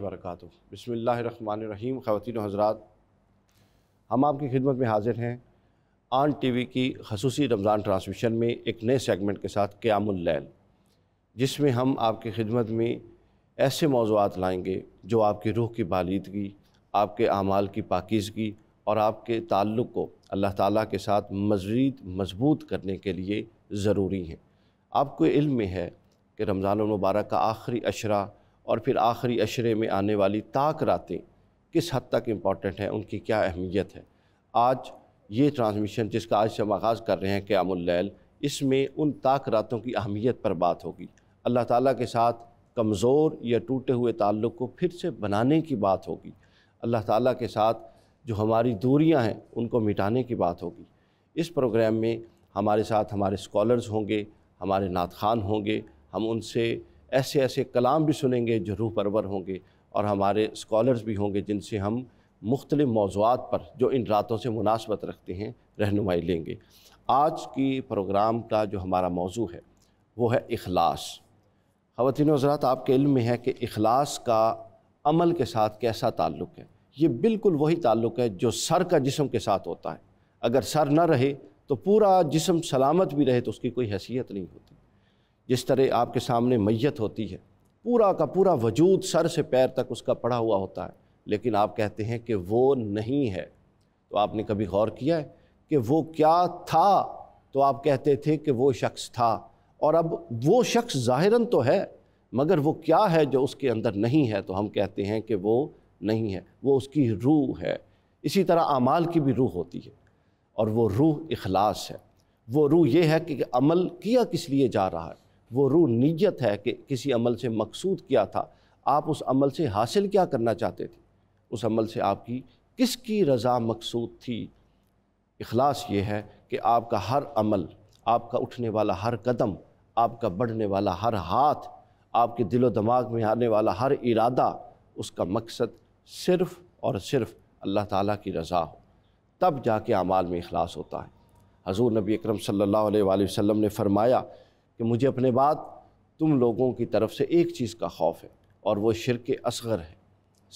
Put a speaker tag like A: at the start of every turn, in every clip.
A: वरक बसमीम ख़वान हज़रात हम आपकी खिदमत में हाजिर हैं आन टी वी की खसूसी रमज़ान ट्रांसमिशन में एक नए सेगमेंट के साथ क़्यामल जिसमें हम आपकी खिदमत में ऐसे मौजूद लाएँगे जो आपकी रूह की बालीदगी आपके अमाल की पाकिजगी और आपके ताल्लुक़ को अल्लाह ताला के साथ मज़ीद मजबूत करने के लिए ज़रूरी हैं आपको इल्म में है कि रमज़ान मुबारक का आखिरी अशरा और फिर आखिरी अशरे में आने वाली ताक रातें किस हद तक इम्पॉर्टेंट हैं उनकी क्या अहमियत है आज ये ट्रांसमिशन जिसका आज से हम आगाज़ कर रहे हैं क़्यामल इसमें उन ताक रातों की अहमियत पर बात होगी अल्लाह ताला के साथ कमज़ोर या टूटे हुए ताल्लुक़ को फिर से बनाने की बात होगी अल्लाह ताला के साथ जो हमारी दूरियां हैं उनको मिटाने की बात होगी इस प्रोग्राम में हमारे साथ हमारे स्कॉलर्स होंगे हमारे नात खान होंगे हम उनसे ऐसे ऐसे कलाम भी सुनेंगे जो रूह परवर होंगे और हमारे स्कॉलर्स भी होंगे जिनसे हम मुख्तलि मौजूद पर जो इन रातों से मुनासबत रखते हैं रहनुमाई लेंगे आज की प्रोग्राम का जो हमारा मौजू है वो है अखलास ख़वान हजरात आपके इल्म में है कि अखलास का अमल के साथ कैसा ताल्लुक़ है ये बिल्कुल वही ताल्लुक़ है जो सर का जिसम के साथ होता है अगर सर ना रहे तो पूरा जिसम सलामत भी रहे तो उसकी कोई हैसियत नहीं होती जिस तरह आपके सामने मैत होती है पूरा का पूरा वजूद सर से पैर तक उसका पड़ा हुआ होता है लेकिन आप कहते हैं कि वो नहीं है तो आपने कभी गौर किया है कि वो क्या था तो आप कहते थे कि वो शख्स था और अब वो शख्स ज़ाहिरन तो है मगर वो क्या है जो उसके अंदर नहीं है तो हम कहते हैं कि वो नहीं है वो उसकी रूह है इसी तरह अमाल की भी रूह होती है और वो रूह इखलास है वो रूह ये है कि अमल किया किस लिए जा रहा है वो रूह नीयत है कि किसी अमल से मकसूद क्या था आप उस अमल से हासिल क्या करना चाहते थे उस अमल से आपकी किसकी रज़ा मकसूद थी इखलास ये है कि आपका हर अमल आपका उठने वाला हर कदम आपका बढ़ने वाला हर हाथ आपके दिलो दिमाग में आने वाला हर इरादा उसका मकसद सिर्फ़ और सिर्फ़ अल्लाह ताला की रज़ा हो तब जाके अमाल में अखलास होता है हजूर नबी अक्रम सल्ला वसम ने फ़रमाया कि मुझे अपने बाद तुम लोगों की तरफ से एक चीज़ का खौफ है और वो शिर के असगर है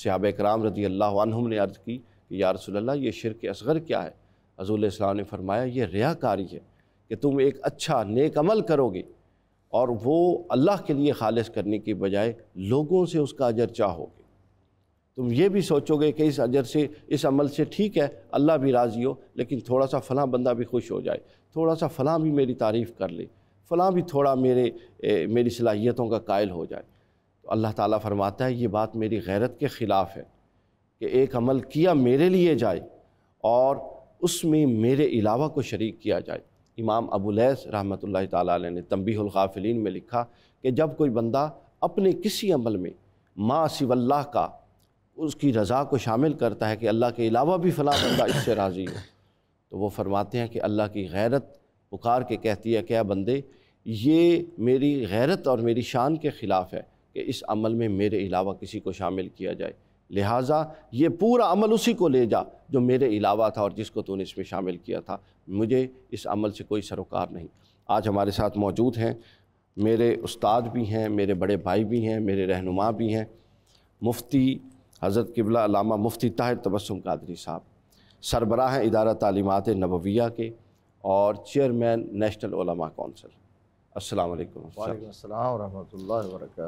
A: सिहाब कराम रदी अल्लाह ने अर्ज़ की कि या रसोल्ला ये शिर के असगर क्या है हजूल ने फरमाया ये रियाकारी है कि तुम एक अच्छा नेक अमल करोगे और वो अल्लाह के लिए खालिश करने के बजाय लोगों से उसका अजर चाहोगे तुम ये भी सोचोगे कि इस अजर से इस अमल से ठीक है अल्लाह भी राज़ी हो लेकिन थोड़ा सा फ़लाँ बंदा भी खुश हो जाए थोड़ा सा फ़लाँ भी मेरी तारीफ़ कर ले फ़लाँ भी थोड़ा मेरे ए, मेरी सलाहियतों का कायल हो जाए तो अल्लाह ताला फरमाता है ये बात मेरी गैरत के ख़िलाफ़ है कि एक अमल किया मेरे लिए जाए और उसमें मेरे अलावा को शरीक किया जाए इमाम अबूलैस रहमत ला ने में लिखा कि जब कोई बंदा अपने किसी अमल में माँ सिवल्ला का उसकी रज़ा को शामिल करता है कि अल्लाह के अलावा भी फ़लाँ बंदा इससे राज़ी हो तो वो फरमाते हैं कि अल्लाह की गैरत पुकार के कहती है क्या बंदे ये मेरी गैरत और मेरी शान के ख़िलाफ़ है कि इस अमल में मेरे अलावा किसी को शामिल किया जाए लिहाजा ये पूरा अमल उसी को ले जा जो मेरे अलावा था और जिसको तूने इसमें शामिल किया था मुझे इस अमल से कोई सरोकार नहीं आज हमारे साथ मौजूद हैं मेरे उस्ताद भी हैं मेरे बड़े भाई भी हैं मेरे रहनुमा भी हैं मुफ्ती हज़रत किबला मुफ्ती ताहिर तबसम कादरी साहब सरबराह इदारा तलीमत नबविया के और चेयरमैन नेशनल ओलमा कौंसिल असल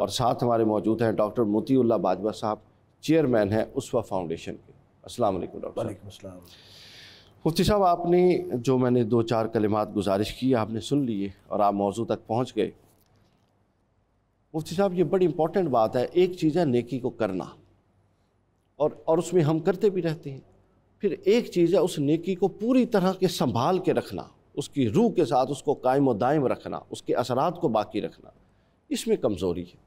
A: और साथ हमारे मौजूद हैं डॉक्टर मोतीउल्ला बाजवा साहब चेयरमैन हैं उसवा फाउंडेशन के अस्सलाम डॉक्टर मुफ्ती साहब आपने जो मैंने दो चार कलिमात गुजारिश की आपने सुन लिए और आप मौजू तक पहुँच गए मुफ्ती साहब ये बड़ी इंपॉर्टेंट बात है एक चीज़ है नेकी को करना और और उसमें हम करते भी रहते हैं फिर एक चीज़ है उस नेकी को पूरी तरह के संभाल के रखना उसकी रूह के साथ उसको कायम दायम रखना उसके असरात को बाकी रखना इसमें कमज़ोरी है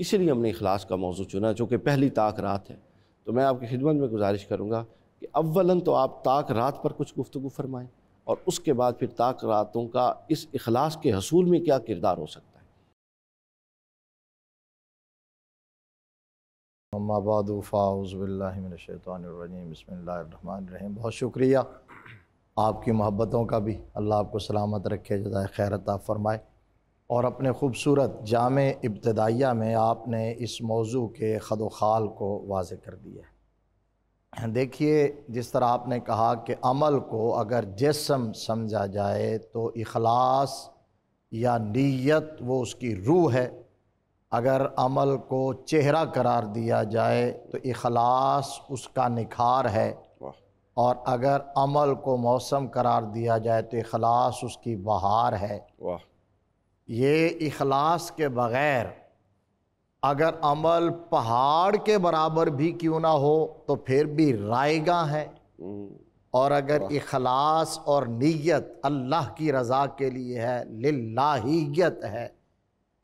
A: इसीलिए हमने अखलास का मौजू चुना जो कि पहली ताक रात है तो मैं आपकी खिदमत में गुजारिश करूँगा कि अवला तो आप ताक रात पर कुछ गुफ्तु फरमाएँ और उसके बाद फिर ताक रातों का इस अखलास के हसूल में क्या किरदार हो सकता
B: अम्माबाद बसम बहुत शुक्रिया आपकी मोहब्बतों का भी अल्लाह आपको सलामत रखे जदाय खैरता फ़रमाए और अपने ख़ूबसूरत जाम इब्तदाइया में आपने इस मौजू के खद खाल को वाज कर दिया है देखिए जिस तरह आपने कहा कि अमल को अगर जसम समझा जाए तो अखलास या नीयत वो उसकी रूह है अगर अमल को चेहरा करार दिया जाए तो अखलास उसका निखार है और अगर अमल को मौसम करार दिया जाए तो अखलास उसकी बहार है ये अखलास के बग़ैर अगर अमल पहाड़ के बराबर भी क्यों ना हो तो फिर भी रायगा है हम्म। और अगर अखलास और नीयत अल्लाह की रज़ा के लिए है लाहीत है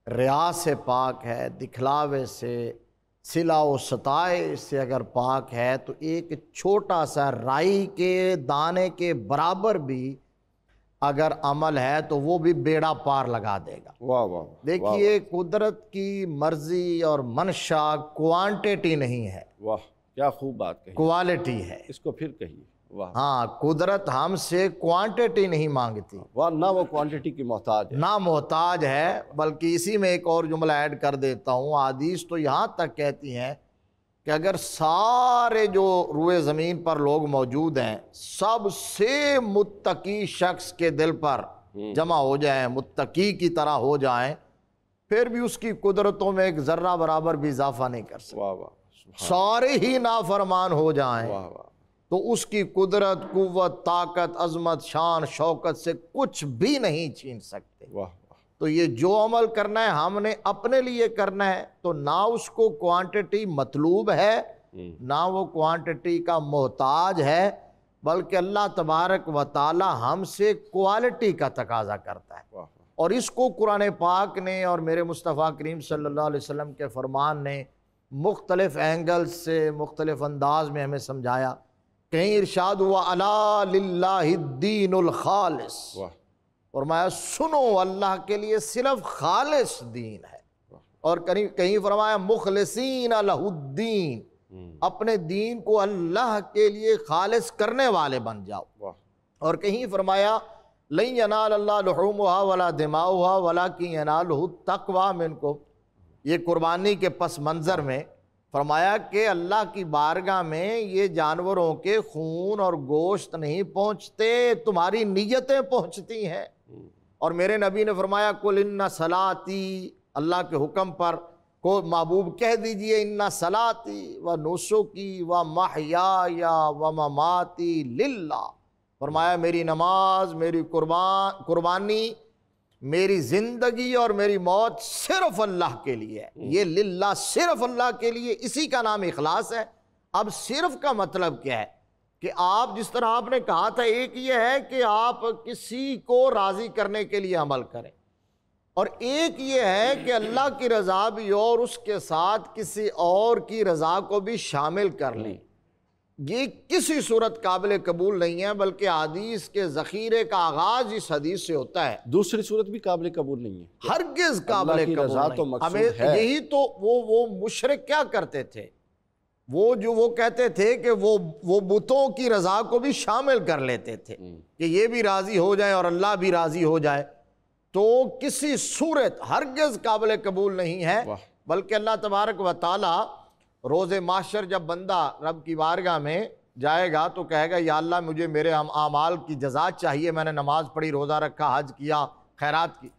B: रिया से पाक है दिखलावे से सिला व सताए से अगर पाक है तो एक छोटा सा राई के दाने के बराबर भी अगर अमल है तो वो भी बेड़ा पार लगा देगा वाह वाह देखिए कुदरत की मर्जी और मनशा क्वांटिटी नहीं है
A: वाह क्या खूब बात क्वालिटी
B: है इसको फिर कहिए हाँ कुदरत हमसे क्वांटिटी नहीं मांगती वाह ना वो क्वांटिटी की मोहताज ना मोहताज है बल्कि इसी में एक और जुमला ऐड कर देता हूँ आदिश तो यहाँ तक कहती हैं कि अगर सारे जो रुए ज़मीन पर लोग मौजूद हैं सबसे मुत्तकी शख्स के दिल पर हम्म। जमा हो जाएं मुत्तकी की तरह हो जाएं फिर भी उसकी कुदरतों में एक ज़र्रा बराबर भी इजाफा नहीं कर सकते सारे ही नाफरमान हो जाएं वाह वाह तो उसकी कुदरत कुत ताकत अजमत शान शौकत से कुछ भी नहीं छीन सकते वाह तो ये जो अमल करना है हमने अपने लिए करना है तो ना उसको क्वांटिटी मतलूब है हम्म। ना वो क्वांटिटी का मोहताज है बल्कि अल्लाह तबारक व ताली हमसे क्वालिटी का तकाजा करता है और इसको कुरान पाक ने और मेरे मुस्तफ़ा करीम सल्ला वसम के फरमान ने मुख्तलिफ़ एंगल्स से मुख्तलिफ़ अंदाज में हमें समझाया कहीं इरशाद हुआ अलादीनखालस और मैं सुनो अल्लाह के लिए सिर्फ खालिश दीन है और कहीं कहीं फरमाया मुखलसिन अलहुद्दीन हम्म। अपने दीन को अल्लाह के लिए खालिश करने वाले बन जाओ और कहीं फरमाया लई अनालहम हुआ वाला दिमाग हुआ वाला की अनाल तकवा मिनको ये कुर्बानी के पस मंज़र में फरमाया कि अल्लाह की बारगाह में ये जानवरों के खून और गोश्त नहीं पहुँचते तुम्हारी नीयतें पहुँचती हैं और मेरे नबी ने फरमाया कुल इन्ना सलाती अल्लाह के हुक्म पर को महबूब कह दीजिए इन्ना सलाती व की व माहिया व ममाती लिल्ला फरमाया मेरी नमाज मेरी कुर्बान कुर्बानी मेरी जिंदगी और मेरी मौत सिर्फ अल्लाह के लिए ये लिल्ला सिर्फ अल्लाह के लिए इसी का नाम इखलास है अब सिर्फ का मतलब क्या है कि आप जिस तरह आपने कहा था एक ये है कि आप किसी को राज़ी करने के लिए अमल करें और एक ये है कि अल्लाह की रज़ा भी और उसके साथ किसी और की रज़ा को भी शामिल कर लें ये किसी सूरत काबिल कबूल नहीं है बल्कि हदीस के जखीरे का आगाज इस हदीस से होता है दूसरी सूरत भी काबिल कबूल नहीं है हर किस काबिल कबूल तो हमें यही तो वो वो मुशरक क्या करते थे वो जो वो कहते थे कि वो वो बुतों की रजा को भी शामिल कर लेते थे हम्म। कि ये भी राज़ी हो जाए और अल्लाह भी राज़ी हो जाए तो किसी सूरत हरगज़ काबिल कबूल नहीं है बल्कि अल्लाह तबारक व रोज़ माशर जब बंदा रब की बारगाह में जाएगा तो कहेगा या अल्लाह मुझे मेरे हम आमाल की जजात चाहिए मैंने नमाज़ पढ़ी रोज़ा रखा हज किया खैरात की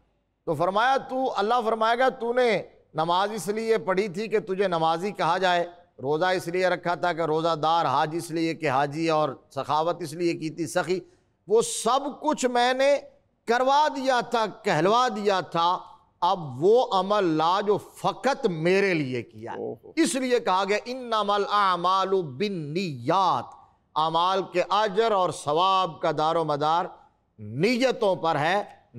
B: तो फरमाया तू अल्लाह फरमाएगा तूने नमाज इसलिए पढ़ी थी कि तुझे नमाजी कहा जाए रोज़ा इसलिए रखा था कि रोज़ादार हाज इसलिए कि हाजी और सखावत इसलिए की थी सखी वो सब कुछ मैंने करवा दिया था कहलवा दिया था अब वो अमल ला जो फकत मेरे लिए किया इसलिए कहा गया इन अमल आमाल बिन नियात अमाल के अजर और सवाब का दारो मदार नीयतों पर है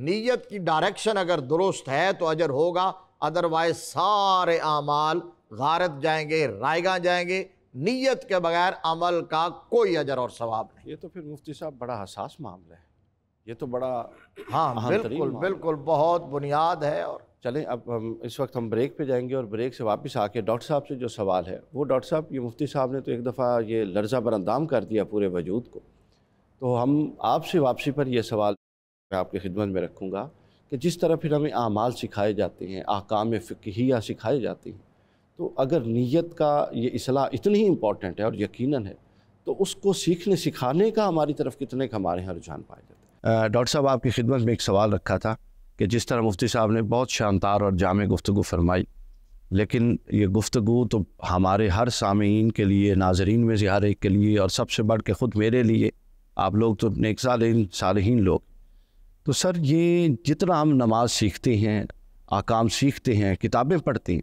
B: नीयत की डायरेक्शन अगर दुरुस्त है तो अजर होगा अदरवाइज सारे अमाल गारत जाएंगे रायगा जाएंगे नीयत के बगैर अमल का कोई अजर और सवाब नहीं
A: ये तो फिर मुफ्ती साहब बड़ा हसास मामला है ये तो बड़ा हाँ बिल्कुल बिल्कुल बहुत बुनियाद है और चलें अब हम इस वक्त हम ब्रेक पे जाएंगे और ब्रेक से वापस आके डॉक्टर साहब से जो सवाल है वो डॉक्टर साहब ये मुफ्ती साहब ने तो एक दफ़ा ये लर्जा बरंदाम कर दिया पूरे वजूद को तो हम आपसे वापसी पर यह सवाल मैं आपकी खिदमत में रखूँगा कि जिस तरह फिर हमें आमाल सिखाए जाते हैं आकाम फ़िकिया सिखाए जाते हैं तो अगर नीयत का ये असलाह इतनी ही इम्पॉर्टेंट है और यकीनन है तो उसको सीखने सिखाने का हमारी तरफ कितने हमारे यहाँ रुझान पाया जाए डॉक्टर साहब आपकी खिदमत में एक सवाल रखा था कि जिस तरह मुफ्ती साहब ने बहुत शानदार और जाम गुफ्तु फरमाई लेकिन ये गुफ्तु तो हमारे हर सामीन के लिए नाजरीन में एक के लिए और सबसे बढ़ के ख़ुद मेरे लिए आप लोग तो नेक साल सालहीन लोग तो सर ये जितना हम नमाज सीखते हैं आकाम सीखते हैं किताबें पढ़ते हैं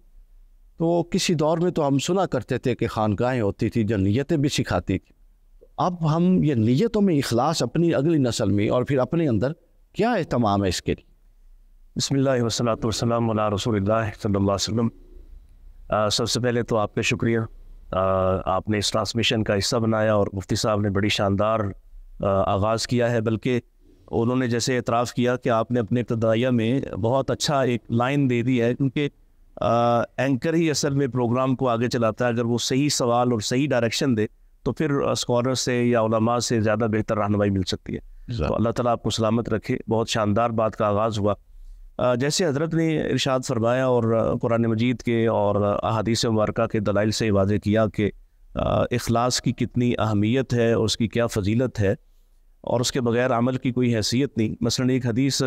A: तो किसी दौर में तो हम सुना करते थे कि खानगाहें होती थी जो नीयतें भी सिखाती थी अब हम ये नीयतों में अखलास अपनी अगली नस्ल में और फिर अपने अंदर क्या अहतमाम है इसके लिए
C: बसमिल्लाम रसूल वसम सबसे पहले तो आपका शुक्रिया आ, आपने इस ट्रांसमिशन का हिस्सा बनाया और मुफ्ती साहब ने बड़ी शानदार आगाज़ किया है बल्कि उन्होंने जैसे एतराफ़ किया कि आपने अपने इब्तदाइया में बहुत अच्छा एक लाइन दे दी है क्योंकि एंकर ही असल में प्रोग्राम को आगे चलाता है अगर वो सही सवाल और सही डायरेक्शन दे तो फिर स्कॉलर से या उलमा से ज़्यादा बेहतर रहनमाई मिल सकती है तो अल्लाह ताला आपको सलामत रखे बहुत शानदार बात का आगाज़ हुआ जैसे हज़रत ने इरशाद फरमाया और कुरान मजीद के और अहादीस मुबारक के दलाइल से वाज किया कि अखलास की कितनी अहमियत है और उसकी क्या फजीलत है और उसके बगैर अमल की कोई हैसियत नहीं मसलन एक हदीस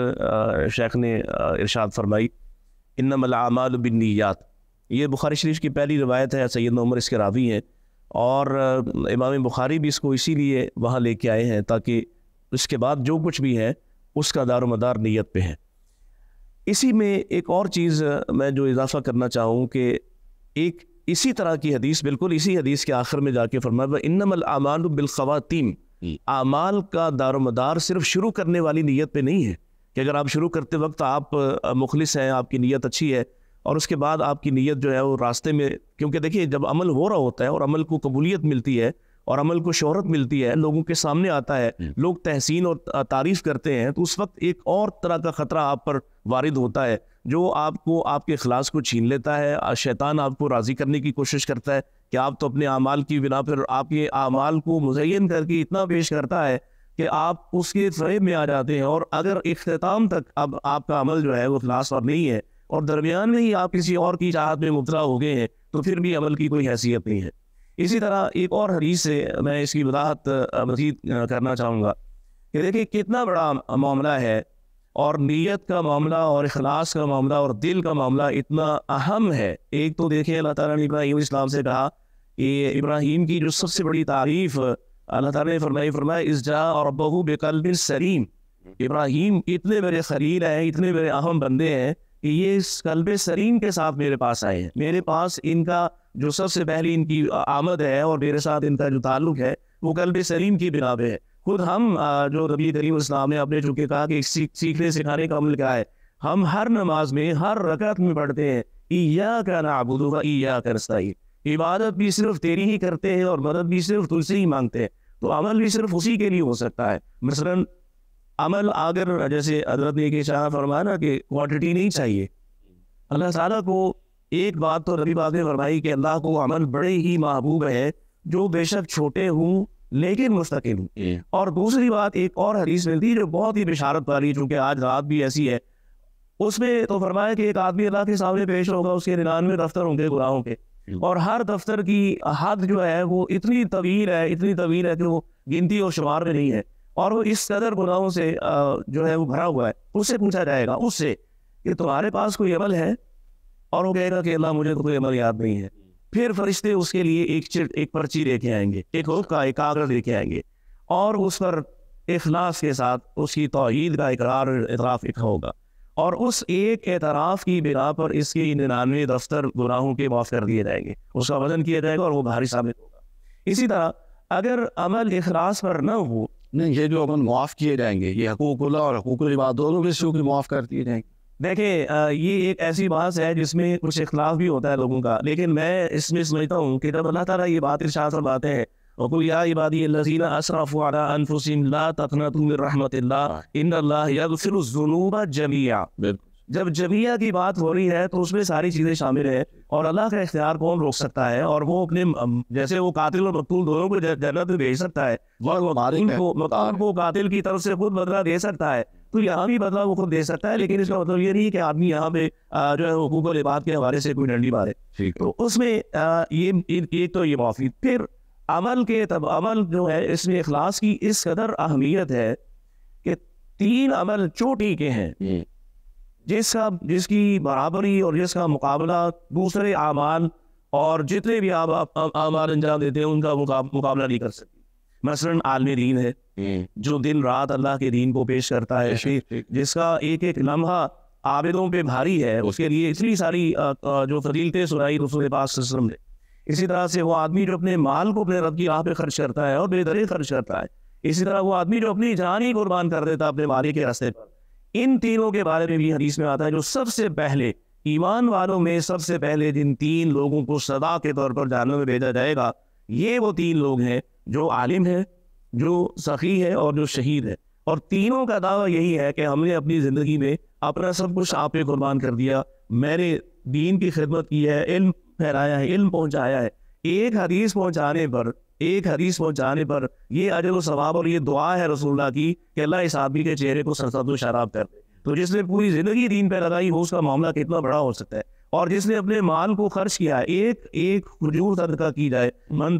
C: शेख ने इरशाद फरमाई इन मलामाल बिन नीयात ये बुखारी शरीफ की पहली रवायत है सैद उमर इसके रावी हैं और इमाम बुखारी भी इसको इसीलिए वहाँ लेके आए हैं ताकि इसके बाद जो कुछ भी है उसका दारोमदार नीयत पे है इसी में एक और चीज़ मैं जो इजाफ़ा करना चाहूँ कि एक इसी तरह की हदीस बिल्कुल इसी हदीस के आखिर में जाके फरमाया इनमल आमाल बिलखवातीम आमाल का दारोमदार सिर्फ शुरू करने वाली नीयत पे नहीं है कि अगर आप शुरू करते वक्त आप मुखलिस हैं आपकी नीयत अच्छी है और उसके बाद आपकी नीयत जो है वो रास्ते में क्योंकि देखिए जब अमल हो रहा होता है और अमल को कबूलियत मिलती है और अमल को शोहरत मिलती है लोगों के सामने आता है हम्म। लोग तहसीन और तारीफ करते हैं तो उस वक्त एक और तरह का ख़तरा आप पर वारिद होता है जो आपको आपके अखलास को छीन लेता है शैतान आपको राज़ी करने की कोशिश करता है कि आप तो अपने अमाल की बिना पर आपके अमाल को मुजैन करके इतना पेश करता है कि आप उसके फ्रेब में आ जाते हैं और अगर अख्ताम तक अब आपका अमल जो है वो अखलास और नहीं है और दरमियान में ही आप किसी और की चाहत में मुबतला हो गए हैं तो फिर भी अमल की कोई हैसियत नहीं है इसी तरह एक और हदीस से मैं इसकी वजाहत मजीद करना चाहूँगा कि देखिए कितना बड़ा मामला है और नीयत का मामला और अखलास का मामला और दिल का मामला इतना अहम है एक तो देखिए अल्लाह ताला ने इब्राहिम इस्लाम से कहा कि इब्राहिम की जो सबसे बड़ी तारीफ अल्लाह ताला ने फरमाई फरमाया इस जा और बहू बेकल सरीम इब्राहिम इतने बड़े सरीर हैं इतने बड़े अहम बंदे हैं कि ये कल्ब सलीम के साथ मेरे पास आए हैं मेरे पास इनका जो सबसे पहली इनकी आमद है और मेरे साथ इनका जो ताल्लुक है वो कल्ब सलीम की बिना है खुद हम जो रबी करीम इस्लाम ने अपने चुके कहा कि सीखने सिखाने का अमल क्या है हम हर नमाज में हर रकत में पढ़ते हैं ईया का नाबुदूगा ईया करस्ताई इबादत भी सिर्फ तेरी ही करते हैं और मदद भी सिर्फ तुझसे ही मांगते हैं तो अमल भी सिर्फ उसी के लिए हो सकता है मसलन अमल अगर जैसे हजरत ने के शाह फरमाया कि क्वांटिटी नहीं चाहिए अल्लाह ताला को एक बात तो रबी बात ने फरमाई कि अल्लाह को अमल बड़े ही महबूब है जो बेशक छोटे हूँ लेकिन मुस्तकिल हूँ और दूसरी बात एक और हदीस मिलती है जो बहुत ही बिशारत वाली चूंकि आज रात भी ऐसी है उसमें तो फरमाया कि एक आदमी अल्लाह के सामने पेश होगा उसके निन्यानवे दफ्तर होंगे गुनाहों के और हर दफ्तर की हद जो है वो इतनी तवील है इतनी तवील है कि वो गिनती और शुमार में नहीं है और वो इस कदर गुनाहों से जो है वो भरा हुआ है उससे पूछा जाएगा उससे कि तुम्हारे पास कोई अमल है और वो कहेगा कि अल्लाह मुझे तो कोई अमल याद नहीं है फिर फरिश्ते उसके लिए एक चिट एक पर्ची लेके आएंगे एक का एक कागज लेके आएंगे और उस पर इखलास के साथ उसकी तोहद का इकरार इतराफ लिखा होगा और उस एक एतराफ़ की बिना पर इसके निन्यानवे दफ्तर गुनाहों के माफ़ कर दिए जाएंगे उसका वजन किया जाएगा और वो भारी साबित होगा इसी तरह अगर अमल इखलास पर न हो नहीं ये जो अपन माफ किए जाएंगे ये हकूकुल्ला और हकूकुल इबाद दोनों के शुक्र माफ कर दिए जाएंगे देखिए ये एक ऐसी बात है जिसमें कुछ इख्लाफ भी होता है लोगों का लेकिन मैं इसमें समझता हूँ कि जब अल्लाह ताला ये बात इरशाद फरमाते हैं वकुल अनफुसिम ला तकनतु मिन रहमतिल्लाह हाँ। इन अल्लाह यगफिरुज़ुनूबा जब जबिया की बात हो रही है तो उसमें सारी चीजें शामिल है और अल्लाह का इख्तियार कौन रोक सकता है और वो अपने जैसे वो कातिल और मकतूल दोनों को जन्नत में भेज सकता है वो मकान को कातिल की तरफ से खुद बदला दे सकता है तो यहाँ भी बदला वो खुद दे सकता है लेकिन इसका मतलब ये नहीं कि आदमी यहाँ पे जो है हुकूक लिबाद के हवाले से कोई डंडी मारे तो उसमें ये एक तो ये माफी फिर अमल के तब अमल जो है इसमें अखलास की इस कदर अहमियत है कि तीन अमल चोटी के हैं हम्म। जिसका जिसकी बराबरी और जिसका मुकाबला दूसरे आमाल और जितने भी आप, आमाल अंजाम देते हैं उनका मुकाबला नहीं कर सकते मसलन आलमी दीन है हम्म। जो दिन रात अल्लाह के दीन को पेश करता है जिसका एक एक लम्हा आबिदों पे भारी है उसके लिए इतनी सारी जो फजीलतें सुनाई रसूल पास ने इसी तरह से वो आदमी जो अपने माल को अपने रब की राह पे खर्च करता है और बेदरे खर्च करता है इसी तरह वो आदमी जो अपनी जान ही कुर्बान कर देता है अपने माली के रास्ते पर इन तीनों के बारे में भी हदीस में आता है जो सबसे पहले ईमान वालों में सबसे पहले जिन तीन लोगों को सदा के तौर पर जानों में भेजा जाएगा ये वो तीन लोग हैं जो आलिम है जो सखी है और जो शहीद है और तीनों का दावा यही है कि हमने अपनी ज़िंदगी में अपना सब कुछ आप ही कुर्बान कर दिया मैंने दीन की खिदमत की है इल्म फहराया है इल्म पहुंचाया है एक हदीस पहुंचाने पर एक हदीस पहुंचाने पर ये अजर सवाब और ये दुआ है रसूल्ला की कि अल्लाह इस आदमी के चेहरे को सरसद शराब कर दे तो जिसने पूरी जिंदगी दीन पर लगाई हो उसका मामला कितना बड़ा हो सकता है और जिसने अपने माल को खर्च किया है एक एक हजूर सदका की जाए मन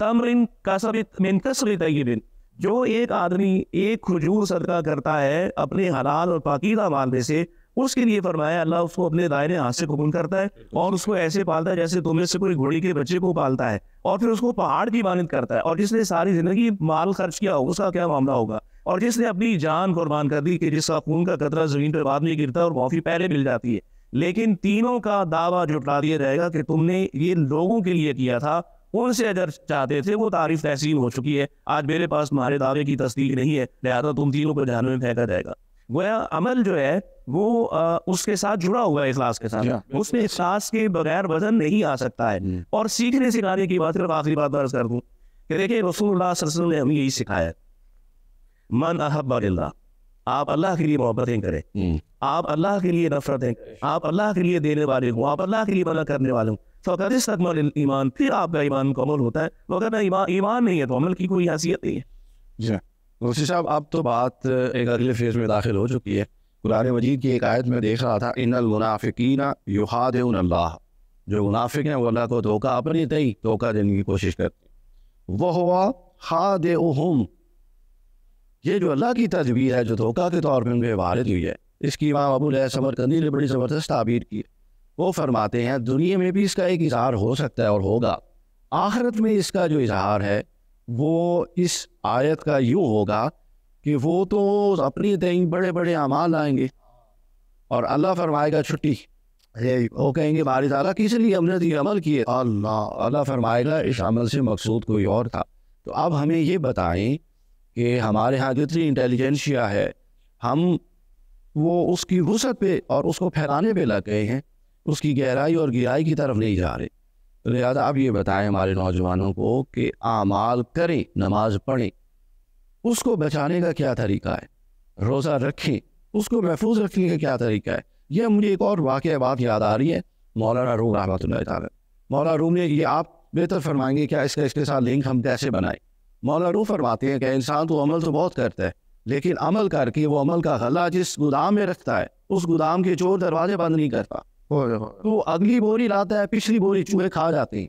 C: तमरिन कसबिन जो एक आदमी एक खजूर सदका करता है अपने हलाल और पाकिदा में से उसके लिए फरमाया अल्लाह उसको अपने दायरे हाथ से कबूल करता है और उसको ऐसे पालता है जैसे तुम से कोई घोड़ी के बच्चे को पालता है और फिर उसको पहाड़ की मानित करता है और जिसने सारी जिंदगी माल खर्च किया उसका क्या मामला होगा और जिसने अपनी जान कुर्बान कर दी कि जिसका खून का कतरा जमीन पर बाद में गिरता है और माफी पहले मिल जाती है लेकिन तीनों का दावा जुटला दिया जाएगा कि तुमने ये लोगों के लिए किया था उनसे अगर चाहते थे वो तारीफ तहसीम हो चुकी है आज मेरे पास तुम्हारे दावे की तस्दीक नहीं है लिहाजा तुम तीनों को जहन में फेंका जाएगा गोया अमल जो है वो आ, उसके साथ जुड़ा हुआ है इखलास के साथ हाँ। उसमें इखलास के बगैर वजन नहीं आ सकता है हम्म। और सीखने सिखाने की बात सिर्फ आखिरी बात दर्ज कर दूँ कि देखिए रसूल ने हमें यही सिखाया मन अहब आप अल्लाह के लिए मोहब्बतें करें हम्म। आप अल्लाह के लिए नफरतें करें आप अल्लाह के लिए देने वाले हूँ आप अल्लाह के लिए मना करने वाले हो फ़कत इस्तकमल ईमान फिर आपका ईमान कमल होता है अगर ईमान ईमान नहीं है तो अमल की कोई हैसियत नहीं है
A: जी हाँ।
C: साहब आप तो बात एक
A: अगले फेज में दाखिल हो चुकी है कुरान मजीद की एक आयत में देख रहा था इन मुनाफिकीन युहाद अल्लाह जो मुनाफिक हैं वो अल्लाह को धोखा अपने तई धोखा देने की कोशिश करते वह हुआ हा दे ये जो अल्लाह की तजवीर है जो धोखा के तौर पर उनके वारद हुई है इसकी इमाम अबू समर कंदी ने बड़ी ज़बरदस्त ताबीर की वो फरमाते हैं दुनिया में भी इसका एक इजहार हो सकता है और होगा आखिरत में इसका जो इजहार है वो इस आयत का यूँ होगा कि वो तो अपनी देंगे बड़े बड़े अमाल आएंगे और अल्लाह फरमाएगा छुट्टी वो कहेंगे बारिश अला किस लिए हमने ये अमल किए अल्लाह अल्लाह फरमाएगा इस अमल से मकसूद कोई और था तो अब हमें ये बताएं कि हमारे यहाँ जितनी इंटेलिजेंशिया है हम वो उसकी वसत पे और उसको फैलाने पे लग गए हैं उसकी गहराई और गहराई की तरफ नहीं जा रहे तो लिहाजा अब ये बताएं हमारे नौजवानों को कि आमाल करें नमाज पढ़ें उसको बचाने का क्या तरीका है रोज़ा रखें उसको महफूज रखने का क्या तरीका है यह मुझे एक और वाक़ बात याद आ रही है मौलाना रूम रहमत मौलाना रूम ने ये आप बेहतर फरमाएंगे क्या इसका इसके साथ लिंक हम कैसे बनाएं मौलाना रूम फरमाते हैं कि इंसान तो अमल तो बहुत करता है लेकिन अमल करके वो अमल का गला जिस गोदाम में रखता है उस गोदाम के चोर दरवाजे बंद नहीं करता तो अगली बोरी लाता है पिछली बोरी चूहे खा जाते हैं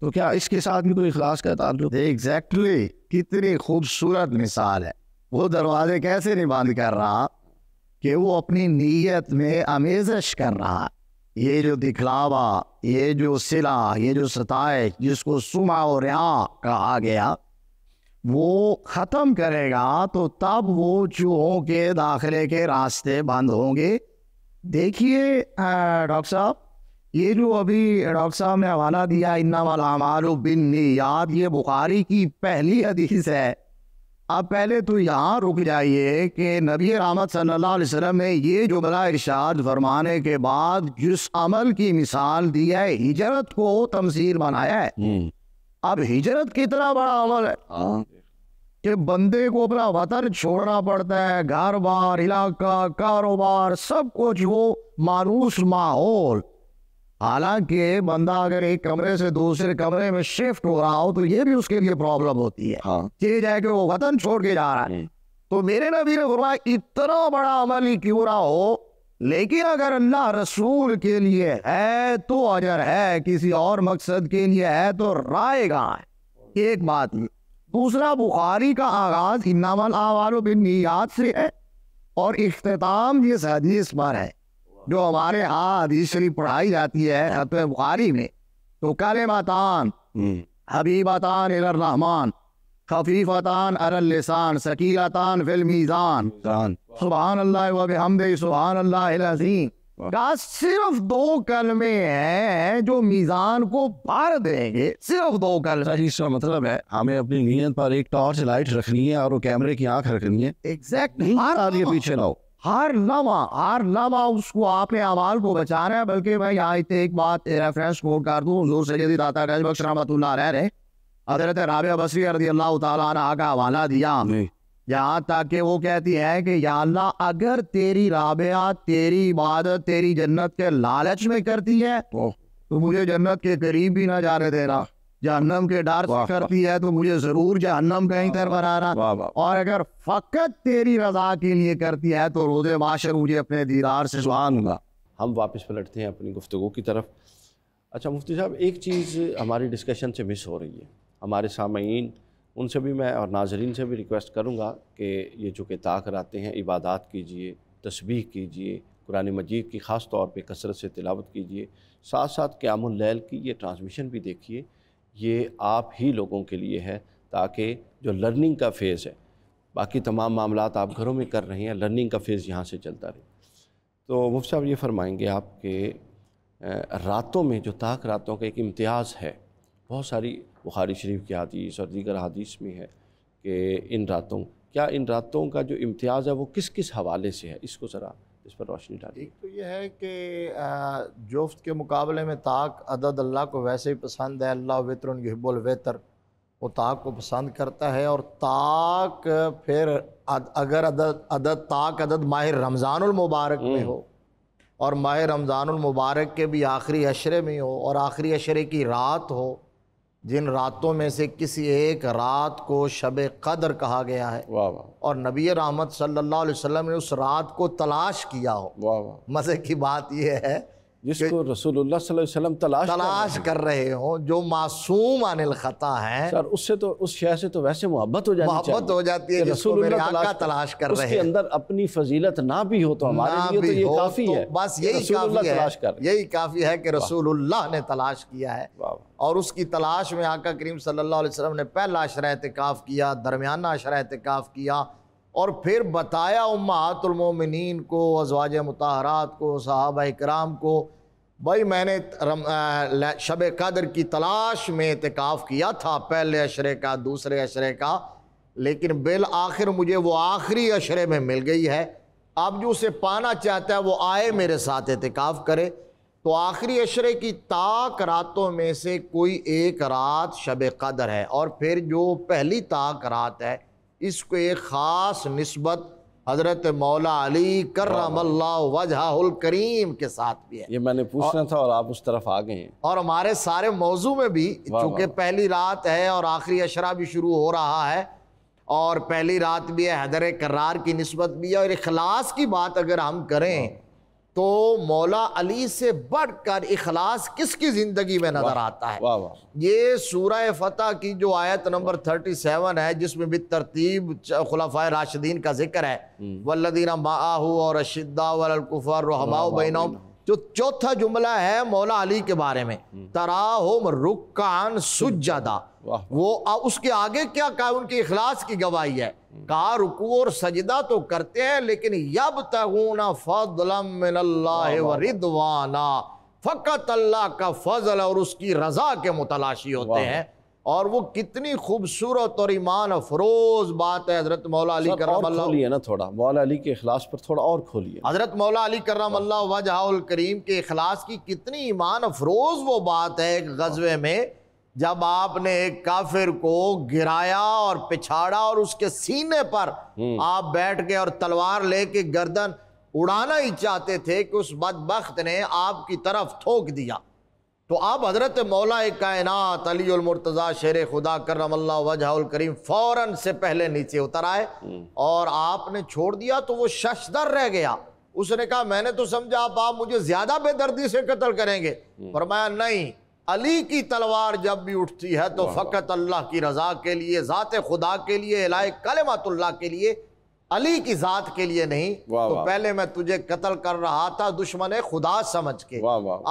A: तो क्या इसके साथ भी कोई इखलास का
B: ताल्लुक एग्जैक्टली exactly. कितनी खूबसूरत मिसाल है वो दरवाजे कैसे नहीं बंद कर रहा कि वो अपनी नीयत में आमेजश कर रहा ये जो दिखलावा ये जो सिला ये जो सताए जिसको सुमा और रहा कहा गया वो ख़त्म करेगा तो तब वो चूहों के दाखिले के रास्ते बंद होंगे देखिए डॉक्टर साहब ये जो अभी डॉक्टर साहब ने हवाला दिया इन्ना वाला हमारो बिन नियाद ये बुखारी की पहली हदीस है आप पहले तो यहाँ रुक जाइए कि नबी रामत सल्लल्लाहु अलैहि वसल्लम ने ये जो बड़ा इरशाद फरमाने के बाद जिस अमल की मिसाल दी है हिजरत को तमसील बनाया है हम्म। अब हिजरत कितना बड़ा अमल है हाँ। कि बंदे को अपना वतन छोड़ना पड़ता है घर बार इलाका कारोबार सब कुछ वो मानूस माहौल हालांकि बंदा अगर एक कमरे से दूसरे कमरे में शिफ्ट हो रहा हो तो ये भी उसके लिए प्रॉब्लम होती है हाँ। चीज है कि वो वतन छोड़ के जा रहा है हम्म। तो मेरे नबी ने बुरा इतना बड़ा अमल ही क्यों रहा हो लेकिन अगर अल्लाह रसूल के लिए है तो अजर है किसी और मकसद के लिए है तो रायगा है एक बात दूसरा बुखारी का आगाज इन्नामल आवालो बिन से है और इख्ताम ये हदीस पर है जो हमारे यहाँ हदीसरी पढ़ाई जाती है बुखारी में तो कल मतान हबीबतान हम्म। रहमान खफीफतान अरलसान सकीलतान फिल्मीजान सुबहान अल्लाह सुबहान अल्लाह का सिर्फ दो कलमे हैं जो मीजान को पार देंगे
A: सिर्फ दो कल अच्छा, इसका मतलब है हमें अपनी नीयत पर एक टॉर्च लाइट रखनी है और वो कैमरे की आंख रखनी है एग्जैक्ट नहीं पीछे लाओ
B: हर लवा हर लवा उसको आपने आवाज को बचा रहे हैं बल्कि मैं यहाँ इतने एक बात रेफरेंस कोट कर दूँ जोर से यदि दाता गजबख्श रहमतुल्ला रह रहे हजरत राबिया बसरी रजी अल्लाह तला का हवाला दिया हमें यहाँ तक कि वो कहती है कि या अल्लाह अगर तेरी राबिया तेरी इबादत तेरी जन्नत के लालच में करती है तो मुझे जन्नत के करीब भी ना जाने देना जहनम के डार करती है तो मुझे जरूर जहन्नम कहीं तर बनाना और अगर फकत तेरी रजा के लिए
A: करती है तो रोज़े बाशर मुझे अपने दीदार से सुहानूंगा हम वापस पलटते हैं अपनी गुफ्तु की तरफ अच्छा मुफ्ती साहब एक चीज़ हमारी डिस्कशन से मिस हो रही है हमारे सामीन उनसे भी मैं और नाजरीन से भी रिक्वेस्ट करूँगा कि ये चूँकि ताक रहते हैं इबादत कीजिए तस्वीर कीजिए कुरान मजीद की ख़ास तौर पर कसरत से तिलावत कीजिए साथ साथ क्यामल की ये ट्रांसमिशन भी देखिए ये आप ही लोगों के लिए है ताकि जो लर्निंग का फ़ेज़ है बाकी तमाम मामला आप घरों में कर रहे हैं लर्निंग का फ़ेज़ यहाँ से चलता रहे तो मुफ्त साहब ये फरमाएंगे आपके रातों में जो ताक रातों का एक इम्तियाज़ है बहुत सारी बुखारी शरीफ की हदीस और दीगर हदीस में है कि इन रातों क्या इन रातों का जो इम्तियाज़ है वो किस किस हवाले से है इसको ज़रा इस पर रोशनी डाली एक
B: तो यह है कि जोफ्त के मुकाबले में ताक अदद अल्लाह को वैसे ही पसंद है अल्लाह वेतर हिब्बुल वो ताक को पसंद करता है और ताक फिर अद, अगर अदद अदद ताक अदद माह रमज़ानमबारक में हम्म। हो और माह रमज़ानमबारक के भी आखिरी अशरे में हो और आखिरी अशरे की रात हो जिन रातों में से किसी एक रात को शब कदर कहा गया है वाह वाह और नबी रहमत सल्लल्लाहु अलैहि वसल्लम ने उस रात को तलाश किया हो वाह वाह मज़े की बात यह है जिसको
A: रसूलुल्लाह सल्लल्लाहु अलैहि वसल्लम तलाश तलाश कर रहे हो जो मासूम अनिल खता है सर उससे तो उस शह से तो वैसे मोहब्बत हो जाती है मोहब्बत हो जाती है रसूलुल्लाह तलाश, तलाश कर रहे हैं अंदर अपनी फजीलत ना भी हो तो हमारे लिए तो ये तो काफी है बस यही काफी है
B: यही काफी है कि रसूलुल्लाह ने तलाश किया है और उसकी तलाश में आका करीम सल्लल्लाहु अलैहि वसल्लम ने पहला अशरा एहतिकाफ किया दरमियाना अशरा एहतिकाफ किया और फिर बताया उम्मातुल मोमिनीन को अजवाज मतहरात को साहब इकराम को भाई मैंने शब कदर की तलाश में एहतिकाफ़ किया था पहले अशरे का दूसरे अशरे का लेकिन बिल आखिर मुझे वो आखिरी अशरे में मिल गई है आप जो उसे पाना चाहता है वो आए मेरे साथ एहतिकाफ़ करे तो आखिरी अशरे की ताक रातों में से कोई एक रात शब कदर है और फिर जो पहली ताक रात है इसको एक ख़ास नस्बत हजरत मौला अली करम वजहुल करीम के साथ भी है ये मैंने पूछना और, था और
A: आप उस तरफ आ गए
B: और हमारे सारे मौजू में भी चूंकि पहली रात है और आखिरी अशरा भी शुरू हो रहा है और पहली रात भी है हैदर करार की नस्बत भी है और इखलास की बात अगर हम करें तो मौला अली से बढ़कर इखलास किसकी ज़िंदगी में नज़र आता है वाँ वाँ। ये सूरह फ़तह की जो आयत नंबर थर्टी सेवन है जिसमें भी तरतीब खुलाफा राशिदीन का जिक्र है हम्म। वल्लदीना माहू और अशिदा रहमाओ बैनोम जो चौथा जुमला है मौला अली के बारे में हम्म। तराहुम रुकान सुजादा वो उसके आगे क्या कहा उनके इखलास की गवाही है कहा रुकू और सजदा तो करते हैं लेकिन यब तगूना फलमिनवाना फ़कत अल्लाह का फजल और उसकी रज़ा के मुतलाशी होते हैं और वो कितनी खूबसूरत और ईमान अफरोज बात है हजरत मौला अली करम खोलिए ना
A: थोड़ा मौला अली के अखलास पर थोड़ा और खोलिए
B: हजरत मौला अली करम अल्लाह वजह करीम के अखलास की कितनी ईमान अफरोज वो बात है एक गजबे में जब आपने एक काफिर को गिराया और पिछाड़ा और उसके सीने पर हम्म। आप बैठ के और तलवार लेके गर्दन उड़ाना ही चाहते थे कि उस बदबخت ने आपकी तरफ थोक दिया तो आप हजरत मौला कायनात मुर्तजा शेर खुदा करम वजह करीम फ़ौरन से पहले नीचे उतर आए हम्म। और आपने छोड़ दिया तो वो शशदर रह गया उसने कहा मैंने तो समझा आप, आप मुझे ज़्यादा बेदर्दी से कत्ल करेंगे हम्म। फरमाया नहीं अली की तलवार जब भी उठती है तो फ़कत अल्लाह की रज़ा के लिए ज़ात खुदा के लिए कल मतुल्ला के लिए अली की ज़ात के लिए नहीं तो पहले मैं तुझे कत्ल कर रहा था दुश्मन खुदा समझ के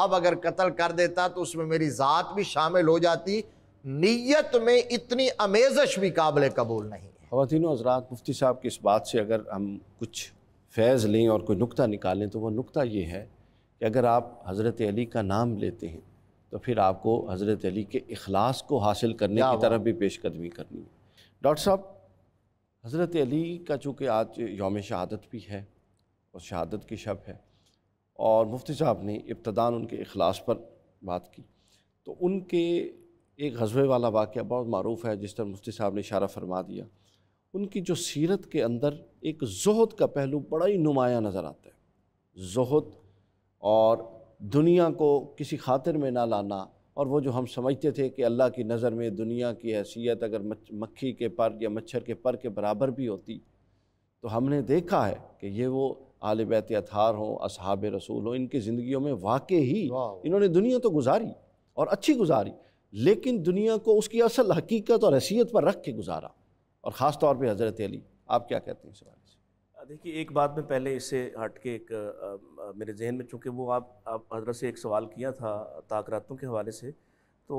B: अब अगर कत्ल कर देता तो उसमें मेरी ज़ात भी शामिल हो जाती नीयत में इतनी अमेजश भी काबिल कबूल नहीं
A: खातिन हजरात मुफ्ती साहब की इस बात से अगर हम कुछ फैज़ लें और कोई नुकता निकालें तो वह नुकता ये है कि अगर आप हज़रत अली का नाम लेते हैं तो फिर आपको हज़रत अली के अखलास को हासिल करने की तरफ भी पेशकदमी करनी है डॉक्टर साहब हज़रत अली का चूँकि आज योम शहादत भी है और शहादत की शब है और मुफ्ती साहब ने इब्तदान उनके अखलास पर बात की तो उनके एक गजबे वाला वाक़ बहुत मरूफ है जिस तरह मुफ्ती साहब ने इशारा फरमा दिया उनकी जो सीरत के अंदर एक जहद का पहलू बड़ा ही नुमाया नज़र आता है जहद और दुनिया को किसी खातिर में ना लाना और वो जो हम समझते थे कि अल्लाह की नज़र में दुनिया की हैसियत अगर मक्खी के पर या मच्छर के पर के बराबर भी होती तो हमने देखा है कि ये वो आल बैत अथार हों अब रसूल हों इनकी ज़िंदगी में वाकई ही इन्होंने दुनिया तो गुजारी और अच्छी गुजारी लेकिन दुनिया को उसकी असल हकीकत और हैसियत पर रख के गुजारा और ख़ास तौर पर हज़रत अली आप क्या कहते हैं इस बारे
C: देखिए एक बात में पहले इससे हट के एक आ, आ, मेरे जहन में चूँकि वो आप आप हजरत से एक सवाल किया था ताकरातों के हवाले से तो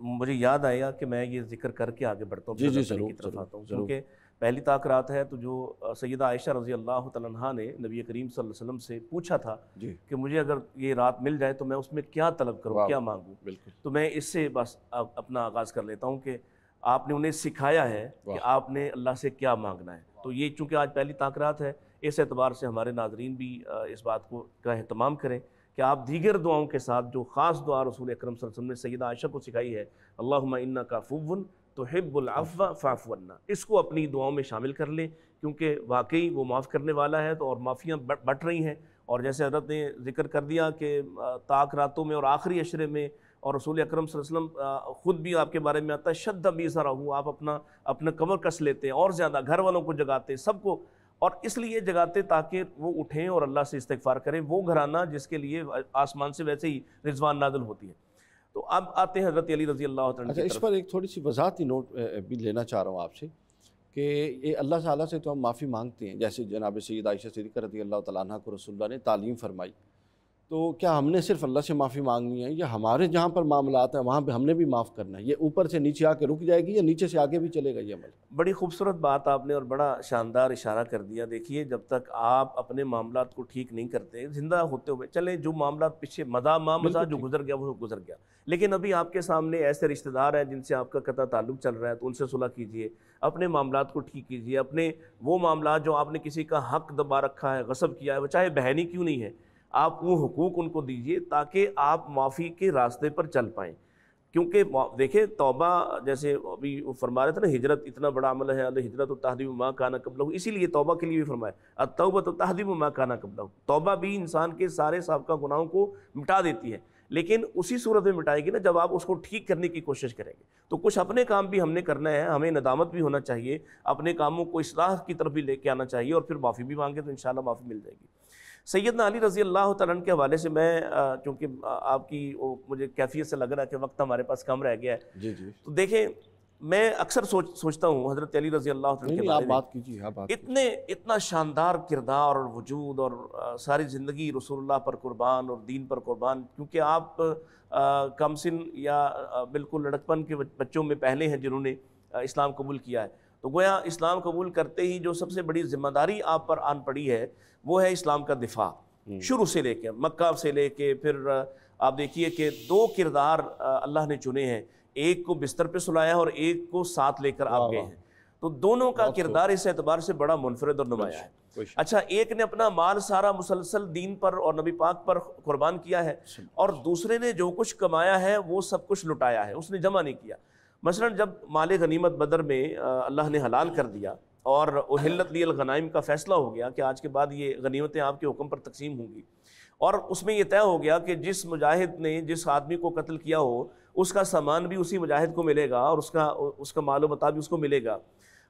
C: मुझे याद आया कि मैं ये जिक्र करके आगे बढ़ता हूँ जी जी की तरफ आता हूँ क्योंकि पहली ताकरात है तो जो सैद आयशा रजी अल्लाह तहा ने नबी करीम वसल्लम से पूछा था कि मुझे अगर ये रात मिल जाए तो मैं उसमें क्या तलब करूँ क्या मांगूँ तो मैं इससे बस अपना आगाज़ कर लेता हूँ कि आपने उन्हें सिखाया है कि आपने अल्लाह से क्या मांगना है तो ये चूँकि आज पहली ताकरात है इस एतबार से हमारे नाजरन भी इस बात को का अहतमाम करें कि आप दीगर दुआओं के साथ जो ख़ास दुआ रसूल अक्रम वसम ने सैद आयशा को सिखाई है अल्लाह का फ़ुन तो हिब्बुलफ़ा फ़ाफ़वन्ना इसको अपनी दुआओं में शामिल कर लें क्योंकि वाकई वो माफ़ करने वाला है तो और माफ़ियाँ बट बट रही हैं और जैसे हजरत ने जिक्र कर दिया कि ताक रातों में और आखिरी अशरे में और रसूल अक्रम वसम ख़ुद भी आपके बारे में आता है शद्द भी सरा हूँ आप अपना अपना कमर कस लेते हैं और ज़्यादा घर वालों को जगाते हैं सबको और इसलिए जगाते ताकि वो उठें और अल्लाह से इस्तफार करें वो घराना जिसके लिए आसमान से वैसे ही रिजवान नादल होती है तो अब आते हैं हज़रत अली रजी अल्लाह अच्छा इस पर
A: एक थोड़ी सी वजाती नोट भी लेना चाह रहा हूँ आपसे कि ये अल्लाह ताली से तो हम माफ़ी मांगते हैं जैसे जनाब सैद आयशा सदी रजी अल्लाह तला को रसोल्ला ने तालीम फरमाई तो क्या हमने सिर्फ अल्लाह से माफ़ी मांगनी है या हमारे जहाँ पर मामला हैं वहाँ पर हमने भी माफ़ करना है ये ऊपर से नीचे आके रुक जाएगी या नीचे से
C: आगे भी चलेगा ये अमल बड़ी खूबसूरत बात आपने और बड़ा शानदार इशारा कर दिया देखिए जब तक आप अपने मामला को ठीक नहीं करते जिंदा होते हुए चले जो मामला पीछे मदा मा मजा जो गुजर गया वो गुजर गया लेकिन अभी आपके सामने ऐसे रिश्तेदार हैं जिनसे आपका कता ताल्लुक चल रहा है तो उनसे सुलह कीजिए अपने मामला को ठीक कीजिए अपने वो मामला जो आपने किसी का हक दबा रखा है गसब किया है चाहे बहनी क्यों नहीं है आप वो हकूक़ उनको दीजिए ताकि आप माफ़ी के रास्ते पर चल पाएँ क्योंकि देखें तोबा जैसे अभी वो फरमा रहे थे ना हिजरत इतना बड़ा अमल है अल हिजरत तहदीब माँ काना कबला हो इसीलिए तोबा के लिए भी फरमाया तोबा तो तहदीब माँ काना कबला हो तोबा भी इंसान के सारे सबका गुनाहों को मिटा देती है लेकिन उसी सूरत में मिटाएगी ना जब आप उसको ठीक करने की कोशिश करेंगे तो कुछ अपने काम भी हमने करना है हमें नदामत भी होना चाहिए अपने कामों को इसलाह की तरफ भी लेके आना चाहिए और फिर माफ़ी भी मांगे तो इन माफ़ी मिल जाएगी सैदना अली रज़ी अल्लाह तन के हवाले से मैं चूँकि आपकी वो मुझे कैफियत से लग रहा है कि वक्त हमारे पास कम रह गया है जी जी तो देखें मैं अक्सर सोच सोचता हूँ हज़रत अली रज़ी अल्लाह के आप बात कीजिए आप इतने इतना शानदार किरदार और वजूद और सारी ज़िंदगी रसूलुल्लाह पर कुर्बान और दीन पर कुर्बान क्योंकि आप कमसिन या बिल्कुल लड़कपन के बच्चों में पहले हैं जिन्होंने इस्लाम कबूल किया है तो गोया इस्लाम कबूल करते ही जो सबसे बड़ी जिम्मेदारी आप पर आन पड़ी है वो है इस्लाम का दिफा हम्म। शुरू से लेके मक्का से लेके फिर आप देखिए कि दो किरदार अल्लाह ने चुने हैं एक को बिस्तर पे सुलाया और एक को साथ लेकर आप गए हैं तो दोनों का किरदार इस एतबार से बड़ा मुनफरद और नुमाया है अच्छा एक ने अपना माल सारा मुसलसल दीन पर और नबी पाक पर कुर्बान किया है और दूसरे ने जो कुछ कमाया है वो सब कुछ लुटाया है उसने जमा नहीं किया मसलन जब माल गनीमत बदर में अल्लाह ने हलाल कर दिया और अहिलत लिए गनाइम का फ़ैसला हो गया कि आज के बाद ये गनीमतें आपके हुक्म पर तकसीम होंगी और उसमें यह तय हो गया कि जिस मुजाहिद ने जिस आदमी को कत्ल किया हो उसका सामान भी उसी मुजाहिद को मिलेगा और उसका उसका मालो बता भी उसको मिलेगा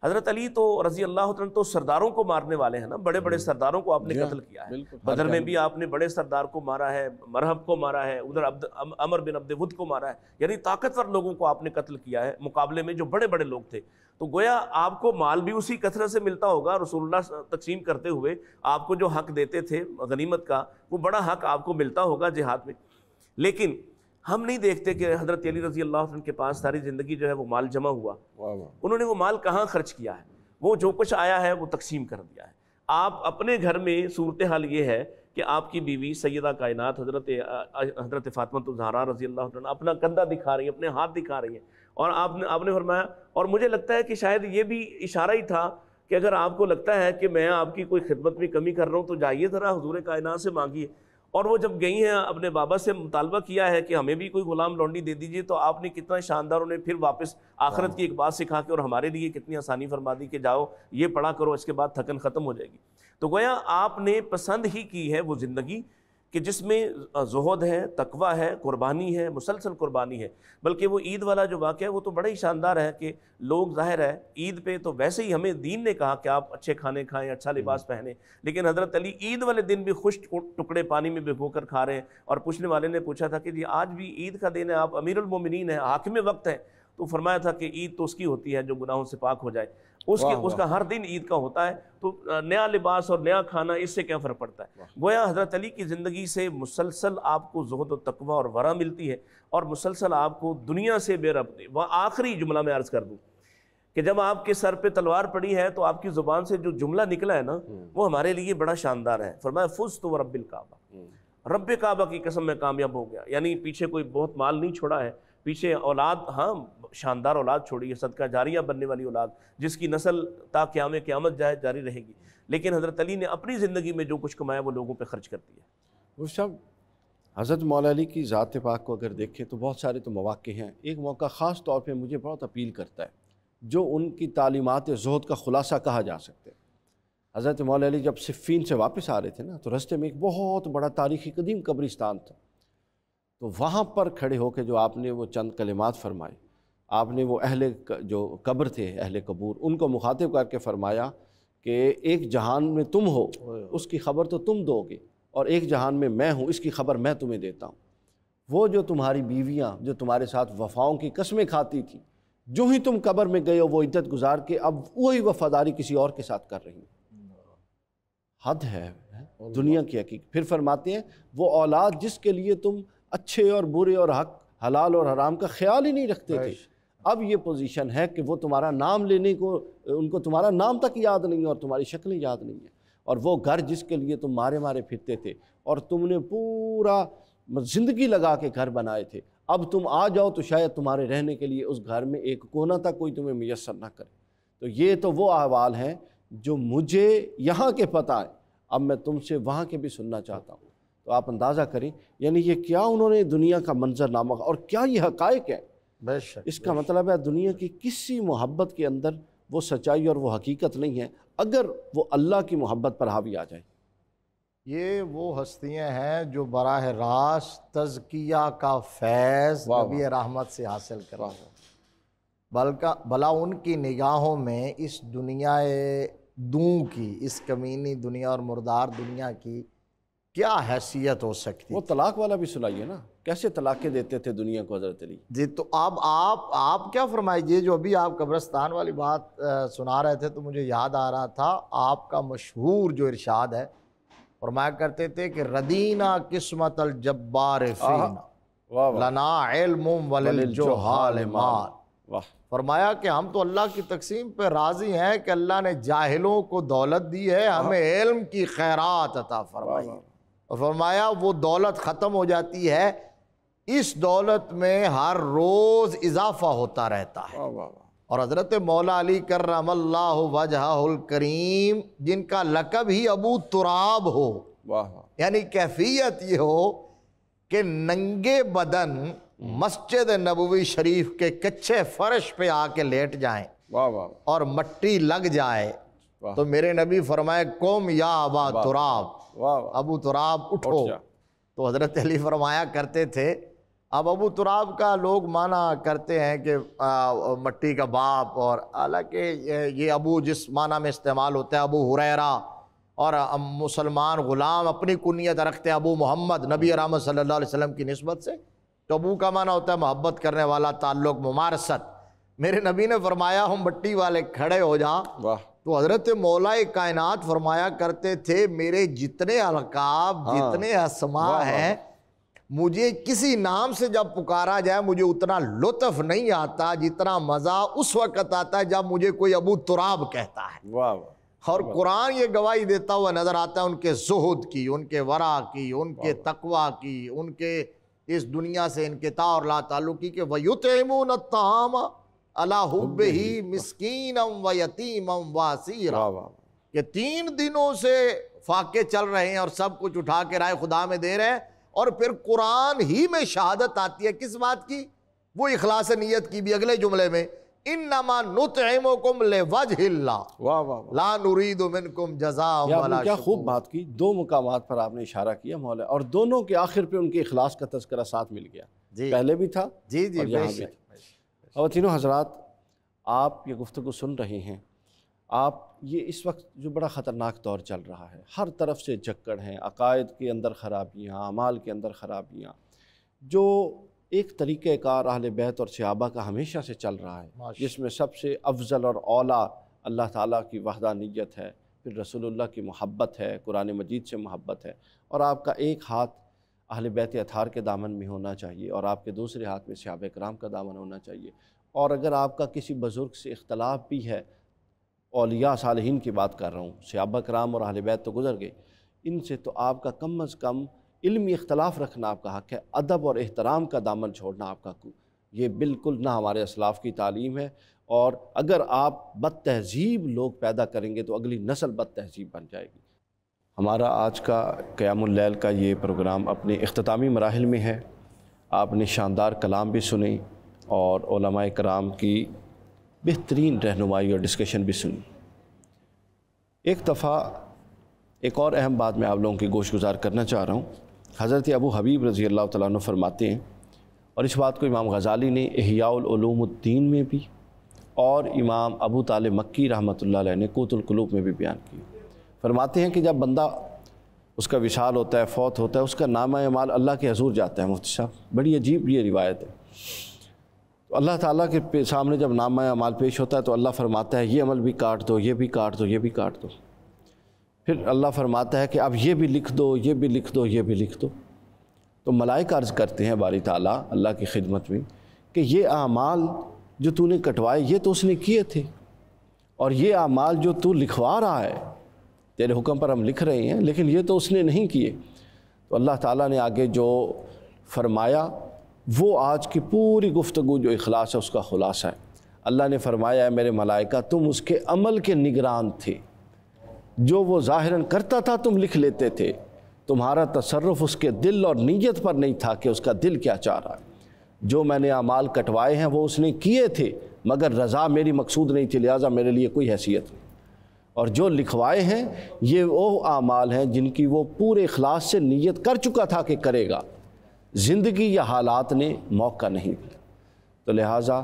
C: हज़रत अली तो रजी अल्लाह तो सरदारों को मारने वाले हैं ना बड़े बड़े हम्म। सरदारों को आपने हाँ, कत्ल किया है बदर में भी आपने बड़े सरदार को मारा है मरहब को मारा है उधर अमर बिन अब्दुद को मारा है यानी ताकतवर लोगों को आपने कत्ल किया है मुकाबले में जो बड़े बड़े लोग थे तो गोया आपको माल भी उसी कसरत से मिलता होगा रसूल्ला तकसीम करते हुए आपको जो हक देते थे गनीमत का वो बड़ा हक आपको मिलता होगा जिहाद में लेकिन हम नहीं देखते कि हज़रत अली रजी अल्लाह के पास सारी ज़िंदगी जो है वो माल जमा हुआ उन्होंने वो माल कहाँ खर्च किया है वो जो कुछ आया है वो तकसीम कर दिया है आप अपने घर में सूरत हाल ये है कि आपकी बीवी सैदा कायनात हजरत हजरत फ़ातमत जहरा रजी अल्लाह अपना कंधा दिखा रही है अपने हाथ दिखा रही है और आपने आपने फरमाया और मुझे लगता है कि शायद ये भी इशारा ही था कि अगर आपको लगता है कि मैं आपकी कोई खिदमत में कमी कर रहा हूँ तो जाइए ज़रा हजूर कायनात से मांगिए और वो जब गई हैं अपने बाबा से मुतालबा किया है कि हमें भी कोई गुलाम लौंडी दे दीजिए तो आपने कितना शानदार उन्हें फिर वापस आखरत की एक बात सिखा के और हमारे लिए कितनी आसानी फरमा दी कि जाओ ये पढ़ा करो इसके बाद थकन ख़त्म हो जाएगी तो गोया आपने पसंद ही की है वो ज़िंदगी कि जिसमें जहद है तकवा है कुर्बानी है मुसलसल कुर्बानी है बल्कि वो ईद वाला जो वाक़ है वो तो बड़ा ही शानदार है कि लोग ज़ाहिर है ईद पे तो वैसे ही हमें दीन ने कहा कि आप अच्छे खाने खाएं अच्छा हम्म। लिबास पहने लेकिन हज़रत अली ईद वाले दिन भी खुश टुकड़े पानी में भिगो कर खा रहे हैं और पूछने वाले ने पूछा था कि जी आज भी ईद का दिन है आप अमीरमिन हैं हाकिम वक्त हैं तो फरमाया था कि ईद तो उसकी होती है जो गुनाहों से पाक हो जाए उसके उसका हर दिन ईद का होता है तो नया लिबास और नया खाना इससे क्या फ़र्क पड़ता है गोया हज़रत अली की ज़िंदगी से मुसलसल आपको जहद और तकवा और वरा मिलती है और मुसलसल आपको दुनिया से बेरब वह आखिरी जुमला में अर्ज़ कर दूँ कि जब आपके सर पे तलवार पड़ी है तो आपकी ज़ुबान से जो जुमला निकला है ना हम्म। वो हमारे लिए बड़ा शानदार है फरमाया फुज तो रब्बिल काबा हम्म। रब काबा की कसम में कामयाब हो गया यानी पीछे कोई बहुत माल नहीं छोड़ा है पीछे औलाद हाँ शानदार औलाद छोड़ी है सदका जारिया बनने वाली औलाद जिसकी नस्ल ता क्याम क्यामत जाए जारी रहेगी लेकिन हज़रत अली ने अपनी ज़िंदगी में जो कुछ कमाया वो लोगों पर खर्च कर दिया
A: वो सब हज़रत मौलाली की ज़ात पाक को अगर देखें तो बहुत सारे तो मौक़े हैं एक मौका ख़ास तौर पर मुझे बहुत अपील करता है जो उनकी तालीमत जहद का ख़ुलासा कहा जा सकता है हज़रत मौलाली जब सिफ़ीन से वापस आ रहे थे ना तो रस्ते में एक बहुत बड़ा तारीख़ी कदीम कब्रिस्तान था तो वहाँ पर खड़े होकर जो आपने वो चंद कलिमात फरमाए आपने वो अहले जो कब्र थे अहले कबूर उनको मुखातिब करके फरमाया कि एक जहान में तुम हो उसकी ख़बर तो तुम दोगे और एक जहान में मैं हूँ इसकी ख़बर मैं तुम्हें देता हूँ वो जो तुम्हारी बीवियाँ जो तुम्हारे साथ वफाओं की कस्में खाती थी जो ही तुम कब्र में गए हो वो इज्जत गुजार के अब वही वफादारी किसी और के साथ कर रही हद है दुनिया की हकीक फिर फरमाते हैं वो औलाद जिसके लिए तुम अच्छे और बुरे और हक हलाल और हराम का ख्याल ही नहीं रखते थे अब ये पोजीशन है कि वो तुम्हारा नाम लेने को उनको तुम्हारा नाम तक याद नहीं है और तुम्हारी शक्लें याद नहीं है और वो घर जिसके लिए तुम मारे मारे फिरते थे और तुमने पूरा ज़िंदगी लगा के घर बनाए थे अब तुम आ जाओ तो शायद तुम्हारे रहने के लिए उस घर में एक कोना तक कोई तुम्हें मैसर ना करे तो ये तो वो अहवाल हैं जो मुझे यहाँ के पता है अब मैं तुमसे वहाँ के भी सुनना चाहता हूँ तो आप अंदाज़ा करें यानी ये क्या उन्होंने दुनिया का मंजरनामा और क्या ये हक है बेशक इसका बेशक। मतलब है दुनिया की किसी मोहब्बत के अंदर वो सच्चाई और वो हकीकत नहीं है अगर वो अल्लाह की मोहब्बत पर हावी आ जाए
B: ये वो हस्तियाँ हैं जो बराह रास्त तजकिया का फैज़ नबी रहमत से हासिल करा बल्कि भला उनकी निगाहों में इस दुनिया दूँ की इस कमीनी दुनिया और मुर्दार दुनिया की क्या हैसियत हो सकती वो तलाक वाला भी सुनाइए ना कैसे तलाक़े देते थे दुनिया को हजरत अली जी तो आप आप आप क्या फरमाइए जो अभी आप कब्रस्तान वाली बात आ, सुना रहे थे तो मुझे याद आ रहा था आपका मशहूर जो इरशाद है फरमाया करते थे कि रदीना किस्मत अलजब्बार लना वाह फरमाया कि हम तो अल्लाह की तकसीम पर राज़ी हैं कि अल्लाह ने जाहिलों को दौलत दी है हमें इल्म की खैरात अता फरमाई और फरमाया वो दौलत ख़त्म हो जाती है इस दौलत में हर रोज़ इजाफा होता रहता है और हज़रत मौला अली करम करीम जिनका लकब ही अबू तुराब हो यानी कैफियत ये हो कि नंगे बदन मस्जिद नबवी शरीफ के कच्चे फर्श पे आके लेट जाए और मट्टी लग जाए तो मेरे नबी फरमाए कौम या अबा तुराब वाह अबू तुराब उठो तो हज़रत अली फरमाया करते थे अब अबू तुराब का लोग माना करते हैं कि मट्टी का बाप और हालांकि ये, अबू जिस माना में इस्तेमाल होता है अबू हुरैरा और मुसलमान ग़ुलाम अपनी कुनियत रखते हैं अबू मोहम्मद नबी राम सल्ला वसम की नस्बत से तो अबू का माना होता है मोहब्बत करने वाला ताल्लुक़ ममारसत मेरे नबी ने फरमाया हम मट्टी वाले खड़े हो जा वाह तो हजरत मौलाए कायनात फरमाया करते थे मेरे जितने अलकाब हाँ, जितने असमा हैं मुझे किसी नाम से जब पुकारा जाए मुझे उतना लुत्फ नहीं आता जितना मज़ा उस वक़्त आता है जब मुझे कोई अबू तुराब कहता है वाह वाह और कुरान ये गवाही देता हुआ नज़र आता है उनके जहद की उनके वरा की उनके तकवा की उनके इस दुनिया से इनके और ला ताल्लुकी के वयुतमून तामा अला व यतीमम वासीरा कि तीन दिनों से फाके चल रहे हैं और सब कुछ उठा के राय खुदा में दे रहे हैं और फिर कुरान ही में शहादत आती है किस बात की वो इखलास नीयत की भी अगले जुमले में इन नमा नुतम ले
A: खूब बात की दो मुकाम पर आपने इशारा किया मौला और दोनों के आखिर पे उनके इखलास का तस्करा साथ मिल गया जी पहले भी था जी जी, बेशक ख़वातिनों हजरात आप ये गुफ्तु सुन रहे हैं आप ये इस वक्त जो बड़ा ख़तरनाक दौर चल रहा है हर तरफ से जक्कड़ हैं अकायद के अंदर ख़राबियाँ अमाल के अंदर ख़राबियाँ जो एक तरीक़ार अहल बैत और सयाबा का हमेशा से चल रहा है जिसमें सबसे अफजल और अला अल्लाह ताली की वहदा वहदानियत है फिर रसोल्ला की मोहब्बत है कुरान मजीद से मोहब्बत है और आपका एक हाथ अहल बैत अथार के दामन में होना चाहिए और आपके दूसरे हाथ में सहाब कराम का दामन होना चाहिए और अगर आपका किसी बुज़ुर्ग से इख्तलाफ भी है अलिया साल की बात कर रहा हूँ सयाब कराम और अहल बैत तो गुज़र गए इनसे तो आपका कम अज़ कम इलमी इख्तलाफ रखना आपका हक़ है अदब और एहतराम का दामन छोड़ना आपका ये बिल्कुल ना हमारे असलाफ की तालीम है और अगर आप बद तहज़ीब लोग पैदा करेंगे तो अगली नस्ल बद तहज़ीब बन जाएगी हमारा आज का क़यामल का ये प्रोग्राम अपने अख्तामी मराहल में है आपने शानदार कलाम भी सुने और कराम की बेहतरीन रहनुमाई और डिस्कशन भी सुनी एक दफ़ा एक और अहम बात मैं आप लोगों की गोश गुजार करना चाह रहा हूँ हज़रत अबू हबीब रज़ी अल्लाह तु फरमाते हैं और इस बात को इमाम गज़ाली ने अहियालूमुद्दीन में भी और इमाम अबू ताल मक्की रहमत ने कोतुलकलूब में भी बयान किया फरमाते हैं कि जब बंदा उसका विशाल होता है फौत होता है उसका नाम अमाल अल्लाह के हजूर जाता है मुफ्ती साहब बड़ी अजीब ये रिवायत है तो अल्लाह ताला के सामने जब नाम अमाल पेश होता है तो अल्लाह फरमाता है ये अमल भी काट दो ये भी काट दो ये भी काट दो फिर अल्लाह फरमाता है कि अब ये भी लिख दो ये भी लिख दो ये भी लिख दो तो मलाई अर्ज़ करते हैं बारी ताला अल्लाह की खिदमत में कि ये अमाल जो तूने कटवाए ये तो उसने किए थे और ये अमाल जो तू लिखवा रहा है તેરે હુકમ પરમ લખ રહી હે લેકિન યે તો ઉસને નહીં કીય તો અલ્લાહ તઆલાને આગે જો ફરમાયા વો આજ કે પૂરી ગુફતગો જો ઇખલાસ હૈ uska khulasa hai અલ્લાહને ફરમાયા હે મેરે मलाइका તુમ ઉસકે अमल કે નિગરાન થે જો વો ઝાહિરાન કરતા થા તુમ લખ લેતે થે તુમારા તસરruf ઉસકે દિલ ઓર નિયત પર નહીં થા કે ઉસકા દિલ ક્યા ચાહ રહા જો મેને આમાલ કટવાએ હે વો ઉસને કીયે થે મગર રઝા મેરી મકસૂદ નહીં થી લિઆઝા મેરે લિયે કોઈ હૈસિયત और जो लिखवाए हैं ये वो आमाल हैं जिनकी वो पूरे अखलास से नीयत कर चुका था कि करेगा ज़िंदगी या हालात ने मौका नहीं दिया तो लिहाजा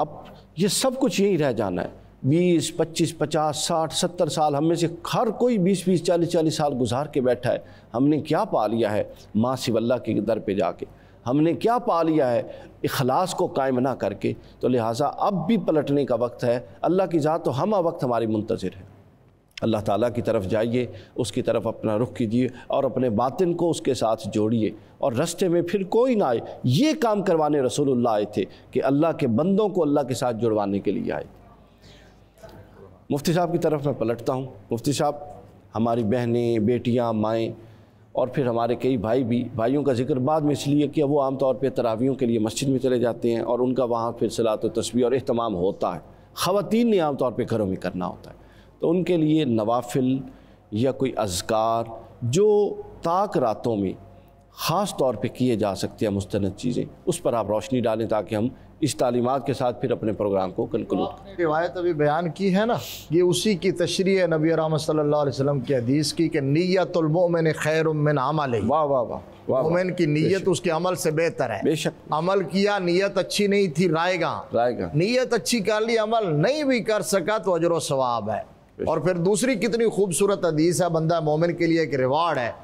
A: अब ये सब कुछ यही रह जाना है बीस पच्चीस पचास साठ सत्तर साल हम में से हर कोई बीस बीस चालीस चालीस साल गुजार के बैठा है हमने क्या पा लिया है माँ सिवल्ला के दर पे जाके हमने क्या पा लिया है इखलास को कायम ना करके तो लिहाजा अब भी पलटने का वक्त है अल्लाह की ज़ात तो हम वक्त हमारी मुंतज़र है अल्लाह ताला की तरफ जाइए उसकी तरफ अपना रुख कीजिए और अपने बातिन को उसके साथ जोड़िए और रस्ते में फिर कोई ना आए ये काम करवाने रसूलुल्लाह आए थे कि अल्लाह के बंदों को अल्लाह के साथ जुड़वाने के लिए आए मुफ्ती साहब की तरफ मैं पलटता हूँ मुफ्ती साहब हमारी बहनें बेटियाँ माएँ और फिर हमारे कई भाई भी भाइयों का जिक्र बाद में इसलिए कि वो आमतौर पर तरावियों के लिए मस्जिद में चले जाते हैं और उनका वहाँ फिर सलात तस्वीर और अहतमाम होता है ख़वान ने आमतौर पर घरों में करना होता है तो उनके लिए नवाफिल या कोई अजकार जो ताक रातों में ख़ास तौर पे किए जा सकते हैं मुस्त चीज़ें उस पर आप रोशनी डालें ताकि हम इस तालीमत के साथ फिर अपने प्रोग्राम को कंक्लूड
B: रिवायत अभी बयान की है ना ये उसी की तशरी नबी राम सल्लल्लाहु अलैहि की हदीस की कि नीयतमोमिन खैर उमिन अमल वाह वाह वाह मोमिन की नीयत उसके अमल से बेहतर है बेशक अमल किया नीयत अच्छी नहीं थी रायगा रायगा नीयत अच्छी कर ली अमल नहीं भी कर सका तो अजर सवाब है और फिर दूसरी कितनी खूबसूरत अदीस है बंदा मोमिन के लिए एक रिवार्ड है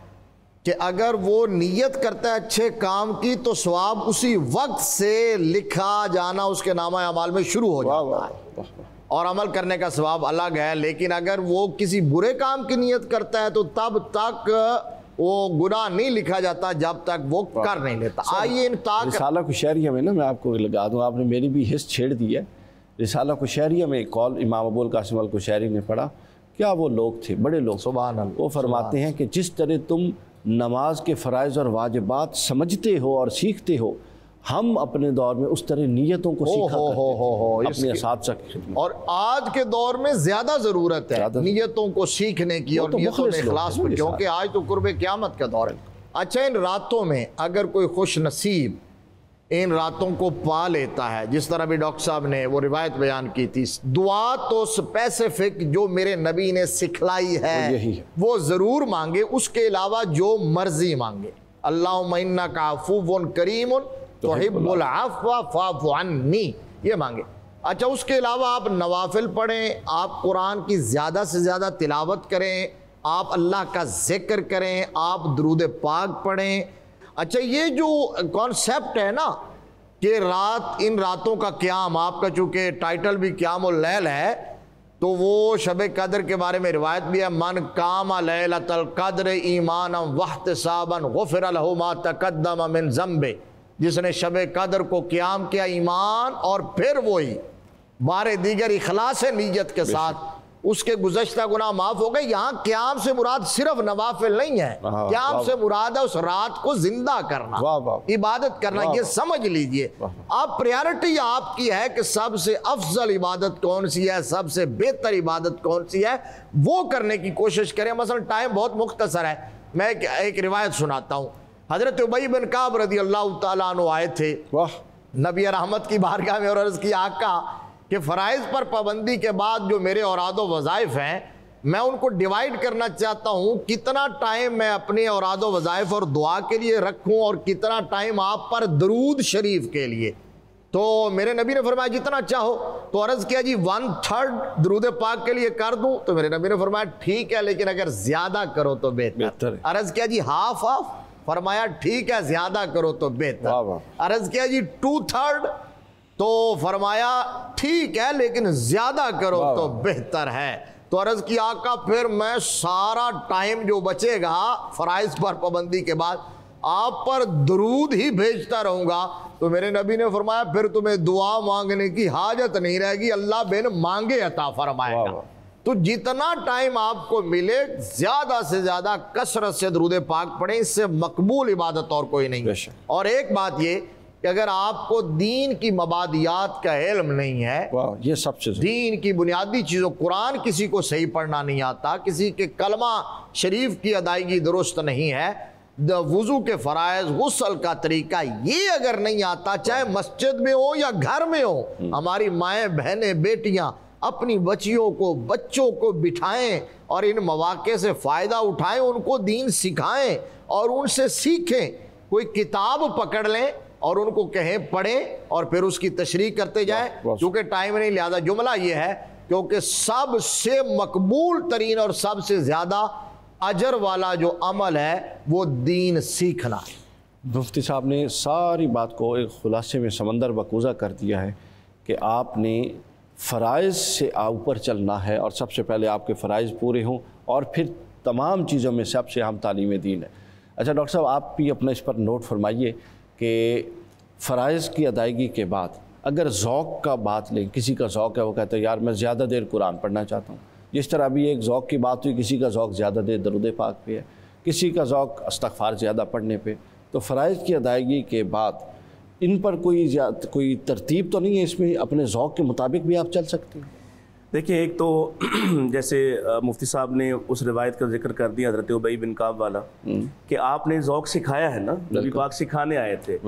B: कि अगर वो नीयत करता है अच्छे काम की तो स्वाब उसी वक्त से लिखा जाना उसके नामा अमाल में शुरू हो जाता है और अमल करने का स्वाब अलग है लेकिन अगर वो किसी बुरे काम की नीयत करता है तो तब तक वो गुनाह नहीं लिखा जाता जब तक वो कर
A: नहीं लेता आइए इन ताक को शहरिया में ना मैं आपको लगा दूँ आपने मेरी भी हिस्स छेड़ दी है रिसाला कुशहरिया में एक कॉल इमाम अबुल कासिम अल कुशहरी ने पढ़ा क्या वो लोग थे बड़े लोग सुबह वो फरमाते हैं कि जिस तरह तुम नमाज के फ़रज़ और वाजिबात समझते हो और सीखते हो हम अपने दौर में उस तरह नीयतों को सीखा करते हो, हो, हो, अपने
B: साथ और आज के दौर में ज्यादा जरूरत है नीयतों को सीखने की और तो नीयतों में इखलास क्योंकि आज तो कुर्ब क्यामत का दौर है अच्छा इन रातों में अगर कोई खुश नसीब इन रातों को पा लेता है जिस तरह भी डॉक्टर साहब ने वो रिवायत बयान की थी दुआ तो स्पेसिफिक जो मेरे नबी ने सिखलाई है वो, यही है। वो ज़रूर मांगे उसके अलावा जो मर्जी मांगे तो अल्लाह मन्ना काफून करीम तो तोहिबुलफ़ाफ़ानी ये मांगे अच्छा उसके अलावा आप नवाफिल पढ़ें आप कुरान की ज़्यादा से ज़्यादा तिलावत करें आप अल्लाह का जिक्र करें आप दरूद पाक पढ़ें अच्छा ये जो कॉन्सेप्ट है ना कि रात इन रातों का क्याम आपका चूँकि टाइटल भी क्याम और लैल है तो वो शब कदर के बारे में रिवायत भी है मन काम कदर ईमान वहत साबन गफिर लहुमा तकदम जम्बे जिसने शब कदर को क्याम किया ईमान और फिर वही बारे दीगर इखलास नीयत के साथ उसके गुजशत गुना माफ हो गए यहाँ क्याम से मुराद सिर्फ नवाफिल नहीं है क्याम से मुराद है उस रात को जिंदा करना इबादत करना ये समझ लीजिए अब प्रायोरिटी आपकी है कि सबसे अफजल इबादत कौन सी है सबसे बेहतर इबादत कौन सी है वो करने की कोशिश करें मसल टाइम बहुत मुख्तसर है मैं एक एक रिवायत सुनाता हूँ हजरत उबई बिन काब रजी अल्लाह तु आए थे नबी रहमत की बारगाह में और अर्ज की आका कि फ़रज़ पर पाबंदी के बाद जो मेरे औराद वज़ाइफ हैं मैं उनको डिवाइड करना चाहता हूँ कितना टाइम मैं अपने औराद वज़ाइफ और दुआ के लिए रखूँ और कितना टाइम आप पर दरूद शरीफ के लिए तो मेरे नबी ने फरमाया जितना चाहो तो अर्ज़ किया जी वन थर्ड दरूद पाक के लिए कर दूँ तो मेरे नबी ने फरमाया ठीक है लेकिन अगर ज़्यादा करो तो बेहतर अर्ज़ किया जी हाफ हाफ फरमाया ठीक है ज़्यादा करो तो बेहतर अर्ज़ किया जी टू थर्ड तो फरमाया ठीक है लेकिन ज्यादा करो तो बेहतर है तो अर्ज की आका फिर मैं सारा टाइम जो बचेगा फराइज पर पाबंदी के बाद आप पर दरूद ही भेजता रहूंगा तो मेरे नबी ने फरमाया फिर तुम्हें दुआ मांगने की हाजत नहीं रहेगी अल्लाह बेन मांगे अता फरमाएगा तो जितना टाइम आपको मिले ज्यादा से ज्यादा कसरत से दरूद पाक पड़े इससे मकबूल इबादत और कोई नहीं और एक बात ये कि अगर आपको दीन की मबादियात का इल्म नहीं है ये सबसे दीन की बुनियादी चीज़ों कुरान किसी को सही पढ़ना नहीं आता किसी के कलमा शरीफ की अदायगी दुरुस्त नहीं है वज़ू के फ़रज़ गसल का तरीका ये अगर नहीं आता चाहे मस्जिद में हो या घर में हो हम्म। हमारी माएँ बहनें बेटियाँ अपनी बच्चियों को बच्चों को बिठाएं और इन मौाक़े से फ़ायदा उठाएं उनको दीन सिखाएं और उनसे सीखें कोई किताब पकड़ लें और उनको कहें पढ़ें और फिर उसकी तशरी करते जाएं क्योंकि टाइम नहीं लिहाजा जुमला ये है क्योंकि सबसे मकबूल तरीन और सबसे ज़्यादा अजर वाला जो अमल है वो दीन सीखना है
A: मुफ्ती साहब ने सारी बात को एक खुलासे में समंदर बकूज़ा कर दिया है कि आपने फ़राइज़ से ऊपर चलना है और सबसे पहले आपके फ़राइज़ पूरे हों और फिर तमाम चीज़ों में सबसे अहम तालीम दीन है अच्छा डॉक्टर साहब आप भी अपना इस पर नोट फरमाइए कि फ़रज़ की अदायगी के बाद अगर ओक़ का बात लें किसी का ओक़ है वो कहते हैं यार मैं ज़्यादा देर कुरान पढ़ना चाहता हूँ जिस तरह अभी एक ओक़ की बात हुई किसी का ओक़ ज़्यादा देर दरुद पाक पे है किसी का ओक़ अस्तफ़ार ज़्यादा पढ़ने पे तो फ़राइज की अदायगी के बाद इन पर कोई कोई तरतीब तो नहीं है इसमें अपने ओक़ के मुताबिक भी आप चल सकते हैं
C: देखिए एक तो जैसे मुफ्ती साहब ने उस रिवायत का जिक्र कर दिया हजरत उबई बिन काब वाला हम्म। कि आपने ओक सिखाया है ना नबी पाक सिखाने आए थे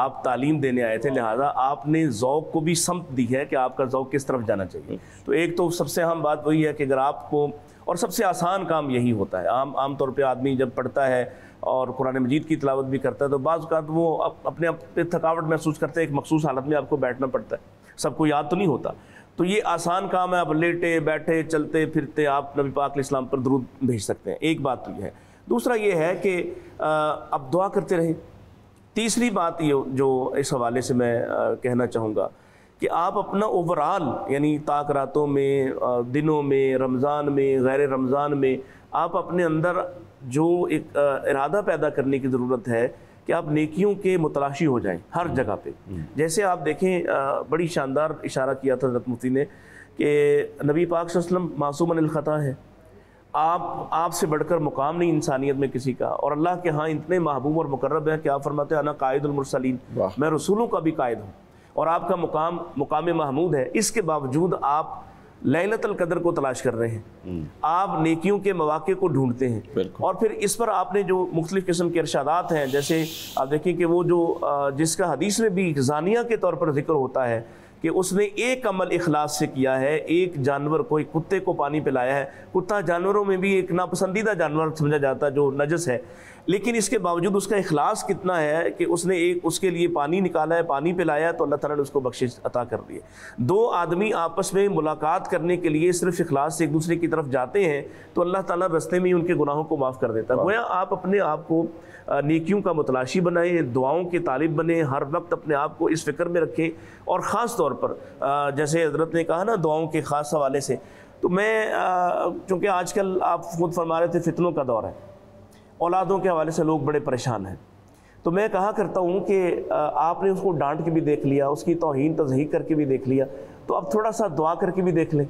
C: आप तालीम देने आए थे लिहाजा आपने ओक को भी समत दी है कि आपका ज़ौक किस तरफ जाना चाहिए हम्म। तो एक तो सबसे अहम बात वही है कि अगर आपको और सबसे आसान काम यही होता है आम आम तौर पे आदमी जब पढ़ता है और कुरान मजीद की तलावत भी करता है तो बाज़ात वो अपने आप पर थकावट महसूस करते हैं एक मखसूस हालत में आपको बैठना पड़ता है सबको याद तो नहीं होता तो ये आसान काम है आप लेटे बैठे चलते फिरते आप नबी पाक इस्लाम पर दरूद भेज सकते हैं एक बात तो यह है दूसरा ये है कि आप दुआ करते रहे तीसरी बात ये जो इस हवाले से मैं कहना चाहूँगा कि आप अपना ओवरऑल यानी ताक रातों में दिनों में रमज़ान में गैर रमज़ान में आप अपने अंदर जो एक इरादा पैदा करने की ज़रूरत है कि आप नेकियों के मुतलाशी हो जाएं हर जगह पे हम्म। जैसे आप देखें बड़ी शानदार इशारा किया था हजरत मुफ्ती ने कि नबी पाक वसलम मासूम अलख़ता है आप आपसे बढ़कर मुकाम नहीं इंसानियत में किसी का और अल्लाह के हाँ इतने महबूब और मुकर्रब है कि आप फरमाते हैं अना कायदुलमरसलिन मैं रसूलों का भी कायद हूँ और आपका मुकाम मुकाम महमूद है इसके बावजूद आप ललतल कदर को तलाश कर रहे हैं हम्म। आप नेकियों के मौाक़े को ढूंढते हैं और फिर इस पर आपने जो मुख्तलिफ़ किस्म के इर्शादात हैं जैसे आप देखें कि वो जो जिसका हदीस में भी जानिया के तौर पर जिक्र होता है कि उसने एक अमल इखलास से किया है एक जानवर को एक कुत्ते को पानी पिलाया है कुत्ता जानवरों में भी एक नापसंदीदा जानवर समझा जाता है जो नजस है लेकिन इसके बावजूद उसका अखलास कितना है कि उसने एक उसके लिए पानी निकाला है पानी पिलाया तो अल्लाह ताला ने उसको बख्शिश अता कर दी दो आदमी आपस में मुलाकात करने के लिए सिर्फ अखलास से एक दूसरे की तरफ जाते हैं तो अल्लाह ताला रस्ते में ही उनके गुनाहों को माफ़ कर देता है आप अपने आप को नेकियों का मतलाशी बनाए दुआओं के तालिब बने हर वक्त अपने आप को इस फिक्र में रखें और ख़ास तौर पर जैसे हजरत ने कहा ना दुआओं के ख़ास हवाले से तो मैं चूँकि आजकल आप खुद फरमा रहे थे फितनों का दौर है औलादों के हवाले से लोग बड़े परेशान हैं तो मैं कहा करता हूँ कि आपने उसको डांट के भी देख लिया उसकी तोहन तजहीक करके भी देख लिया तो अब थोड़ा सा दुआ करके भी देख लें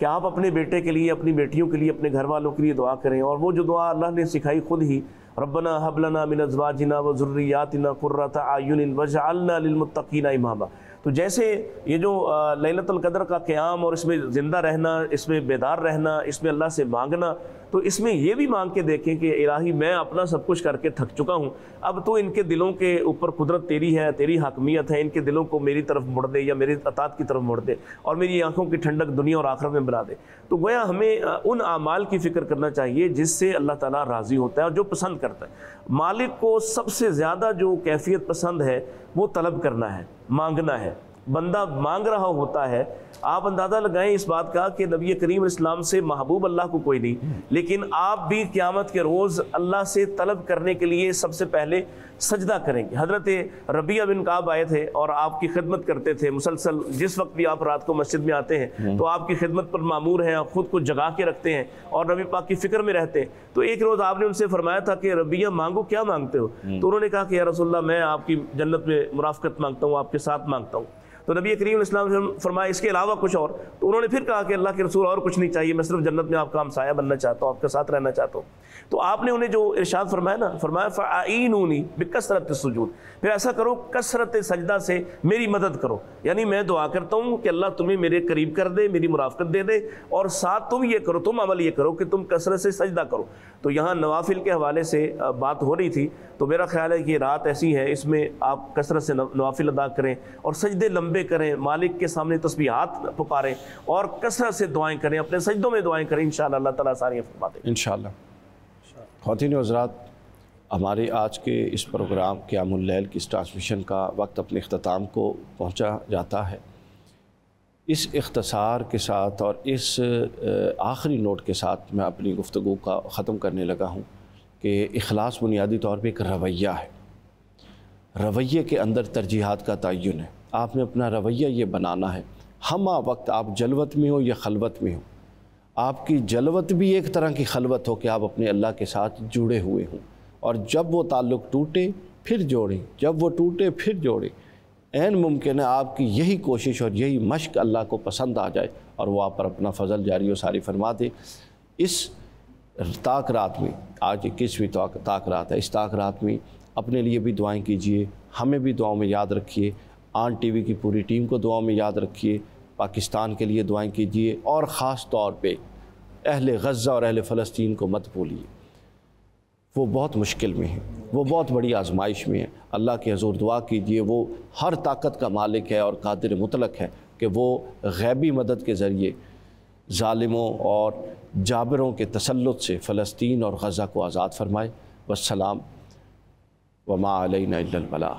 C: कि आप अपने बेटे के लिए अपनी बेटियों के लिए अपने घर वालों के लिए दुआ करें और वो जो दुआ अल्लाह ने सिखाई खुद ही रबना हबलना मिनजवा जिना वजुर्रियातना कुर्रता आयुन वजालना लिलमतकीना इमामा तो जैसे ये जो ललतल कदर का क़्याम और इसमें ज़िंदा रहना इसमें बेदार रहना इसमें अल्लाह से मांगना तो इसमें ये भी मांग के देखें कि इलाही मैं अपना सब कुछ करके थक चुका हूँ अब तो इनके दिलों के ऊपर कुदरत तेरी है तेरी हकमीत है इनके दिलों को मेरी तरफ मुड़ दे या मेरी अतात की तरफ मुड़ दे और मेरी आंखों की ठंडक दुनिया और आखिर में बना दे तो गोया हमें उन अमाल की फ़िक्र करना चाहिए जिससे अल्लाह ताला राज़ी होता है और जो पसंद करता है मालिक को सबसे ज़्यादा जो कैफियत पसंद है वो तलब करना है मांगना है बंदा मांग रहा होता है आप अंदाज़ा लगाएं इस बात का कि नबी करीम इस्लाम से महबूब अल्लाह को कोई नहीं लेकिन आप भी क़्यामत के रोज़ अल्लाह से तलब करने के लिए सबसे पहले सजदा करेंगे हजरत रबिया बिन काब आए थे और आपकी खिदमत करते थे मुसलसल जिस वक्त भी आप रात को मस्जिद में आते हैं हम्म। तो आपकी खिदमत पर मामूर हैं आप ख़ुद को जगा के रखते हैं और नबी पाक की फ़िक्र में रहते हैं तो एक रोज़ आपने उनसे फरमाया था कि रबिया मांगो क्या मांगते हो हम्म। तो उन्होंने कहा कि यार रसोल्ला मैं आपकी जन्नत में मुराफ़त मांगता हूँ आपके साथ मांगता हूँ तो नबी करीम इस्लाम फरमाया इसके अलावा कुछ और तो उन्होंने फिर कहा कि अल्लाह के रसूल और कुछ नहीं चाहिए मैं सिर्फ जन्नत में आपका हमसाया बनना चाहता हूँ आपके साथ रहना चाहता हूँ तो आपने उन्हें जो इरशाद फरमाया ना फरमाया फ़ाइनूनी कसरत सजूद फिर ऐसा करो कसरत सजदा से मेरी मदद करो यानी मैं दुआ करता हूँ कि अल्लाह तुम्हें मेरे करीब कर दे मेरी मुराफ़त दे दे और साथ तुम ये करो तुम अमल ये करो कि तुम कसरत से सजदा करो तो यहाँ नवाफिल के हवाले से बात हो रही थी तो मेरा ख्याल है कि रात ऐसी है इसमें आप कसरत से नवाफिल अदा करें और सजदे लंबे तस्बे करें मालिक के सामने हाथ पुकारें और कसरत से दुआएं करें अपने सजदों में दुआएं करें इन अल्लाह ताला सारी फरमाते
A: इन खातिन हजरात हमारे आज के इस प्रोग्राम क्यामुल्लैल की ट्रांसमिशन का वक्त अपने अख्ताम को पहुँचा जाता है इस इख्तसार के साथ और इस आखिरी नोट के साथ मैं अपनी गुफ्तु का ख़त्म करने लगा हूँ कि अखलास बुनियादी तौर पर एक रवैया है रवैये के अंदर तरजीहत का तयन है आपने अपना रवैया ये बनाना है हम आ वक्त आप जलवत में हो या खलवत में हो आपकी जलवत भी एक तरह की खलवत हो कि आप अपने अल्लाह के साथ जुड़े हुए हों और जब वो ताल्लुक़ टूटे फिर जोड़ें जब वो टूटे फिर जोड़ें एन मुमकिन है आपकी यही कोशिश और यही मश्क अल्लाह को पसंद आ जाए और वह आप पर अपना फजल जारी व सारी फरमा दे इस ताक रात में आज इक्कीसवीं ताक, रात है इस ताक रात में अपने लिए भी दुआएँ कीजिए हमें भी दुआओं में याद रखिए आन टीवी की पूरी टीम को दुआओं में याद रखिए पाकिस्तान के लिए दुआएं कीजिए और ख़ास तौर पर अहल गज़ा और अहल फ़लस्तीन को मत भूलिए वो बहुत मुश्किल में है वो बहुत बड़ी आजमाइश में है अल्लाह के हजूर दुआ कीजिए वो हर ताकत का मालिक है और कादिर मुतलक है कि वो गैबी मदद के ज़रिए ालिमों और जाबरों के तसलुत से फ़लस्तीन और गज़ा को आज़ाद फरमाए वसलाम वमा अलबला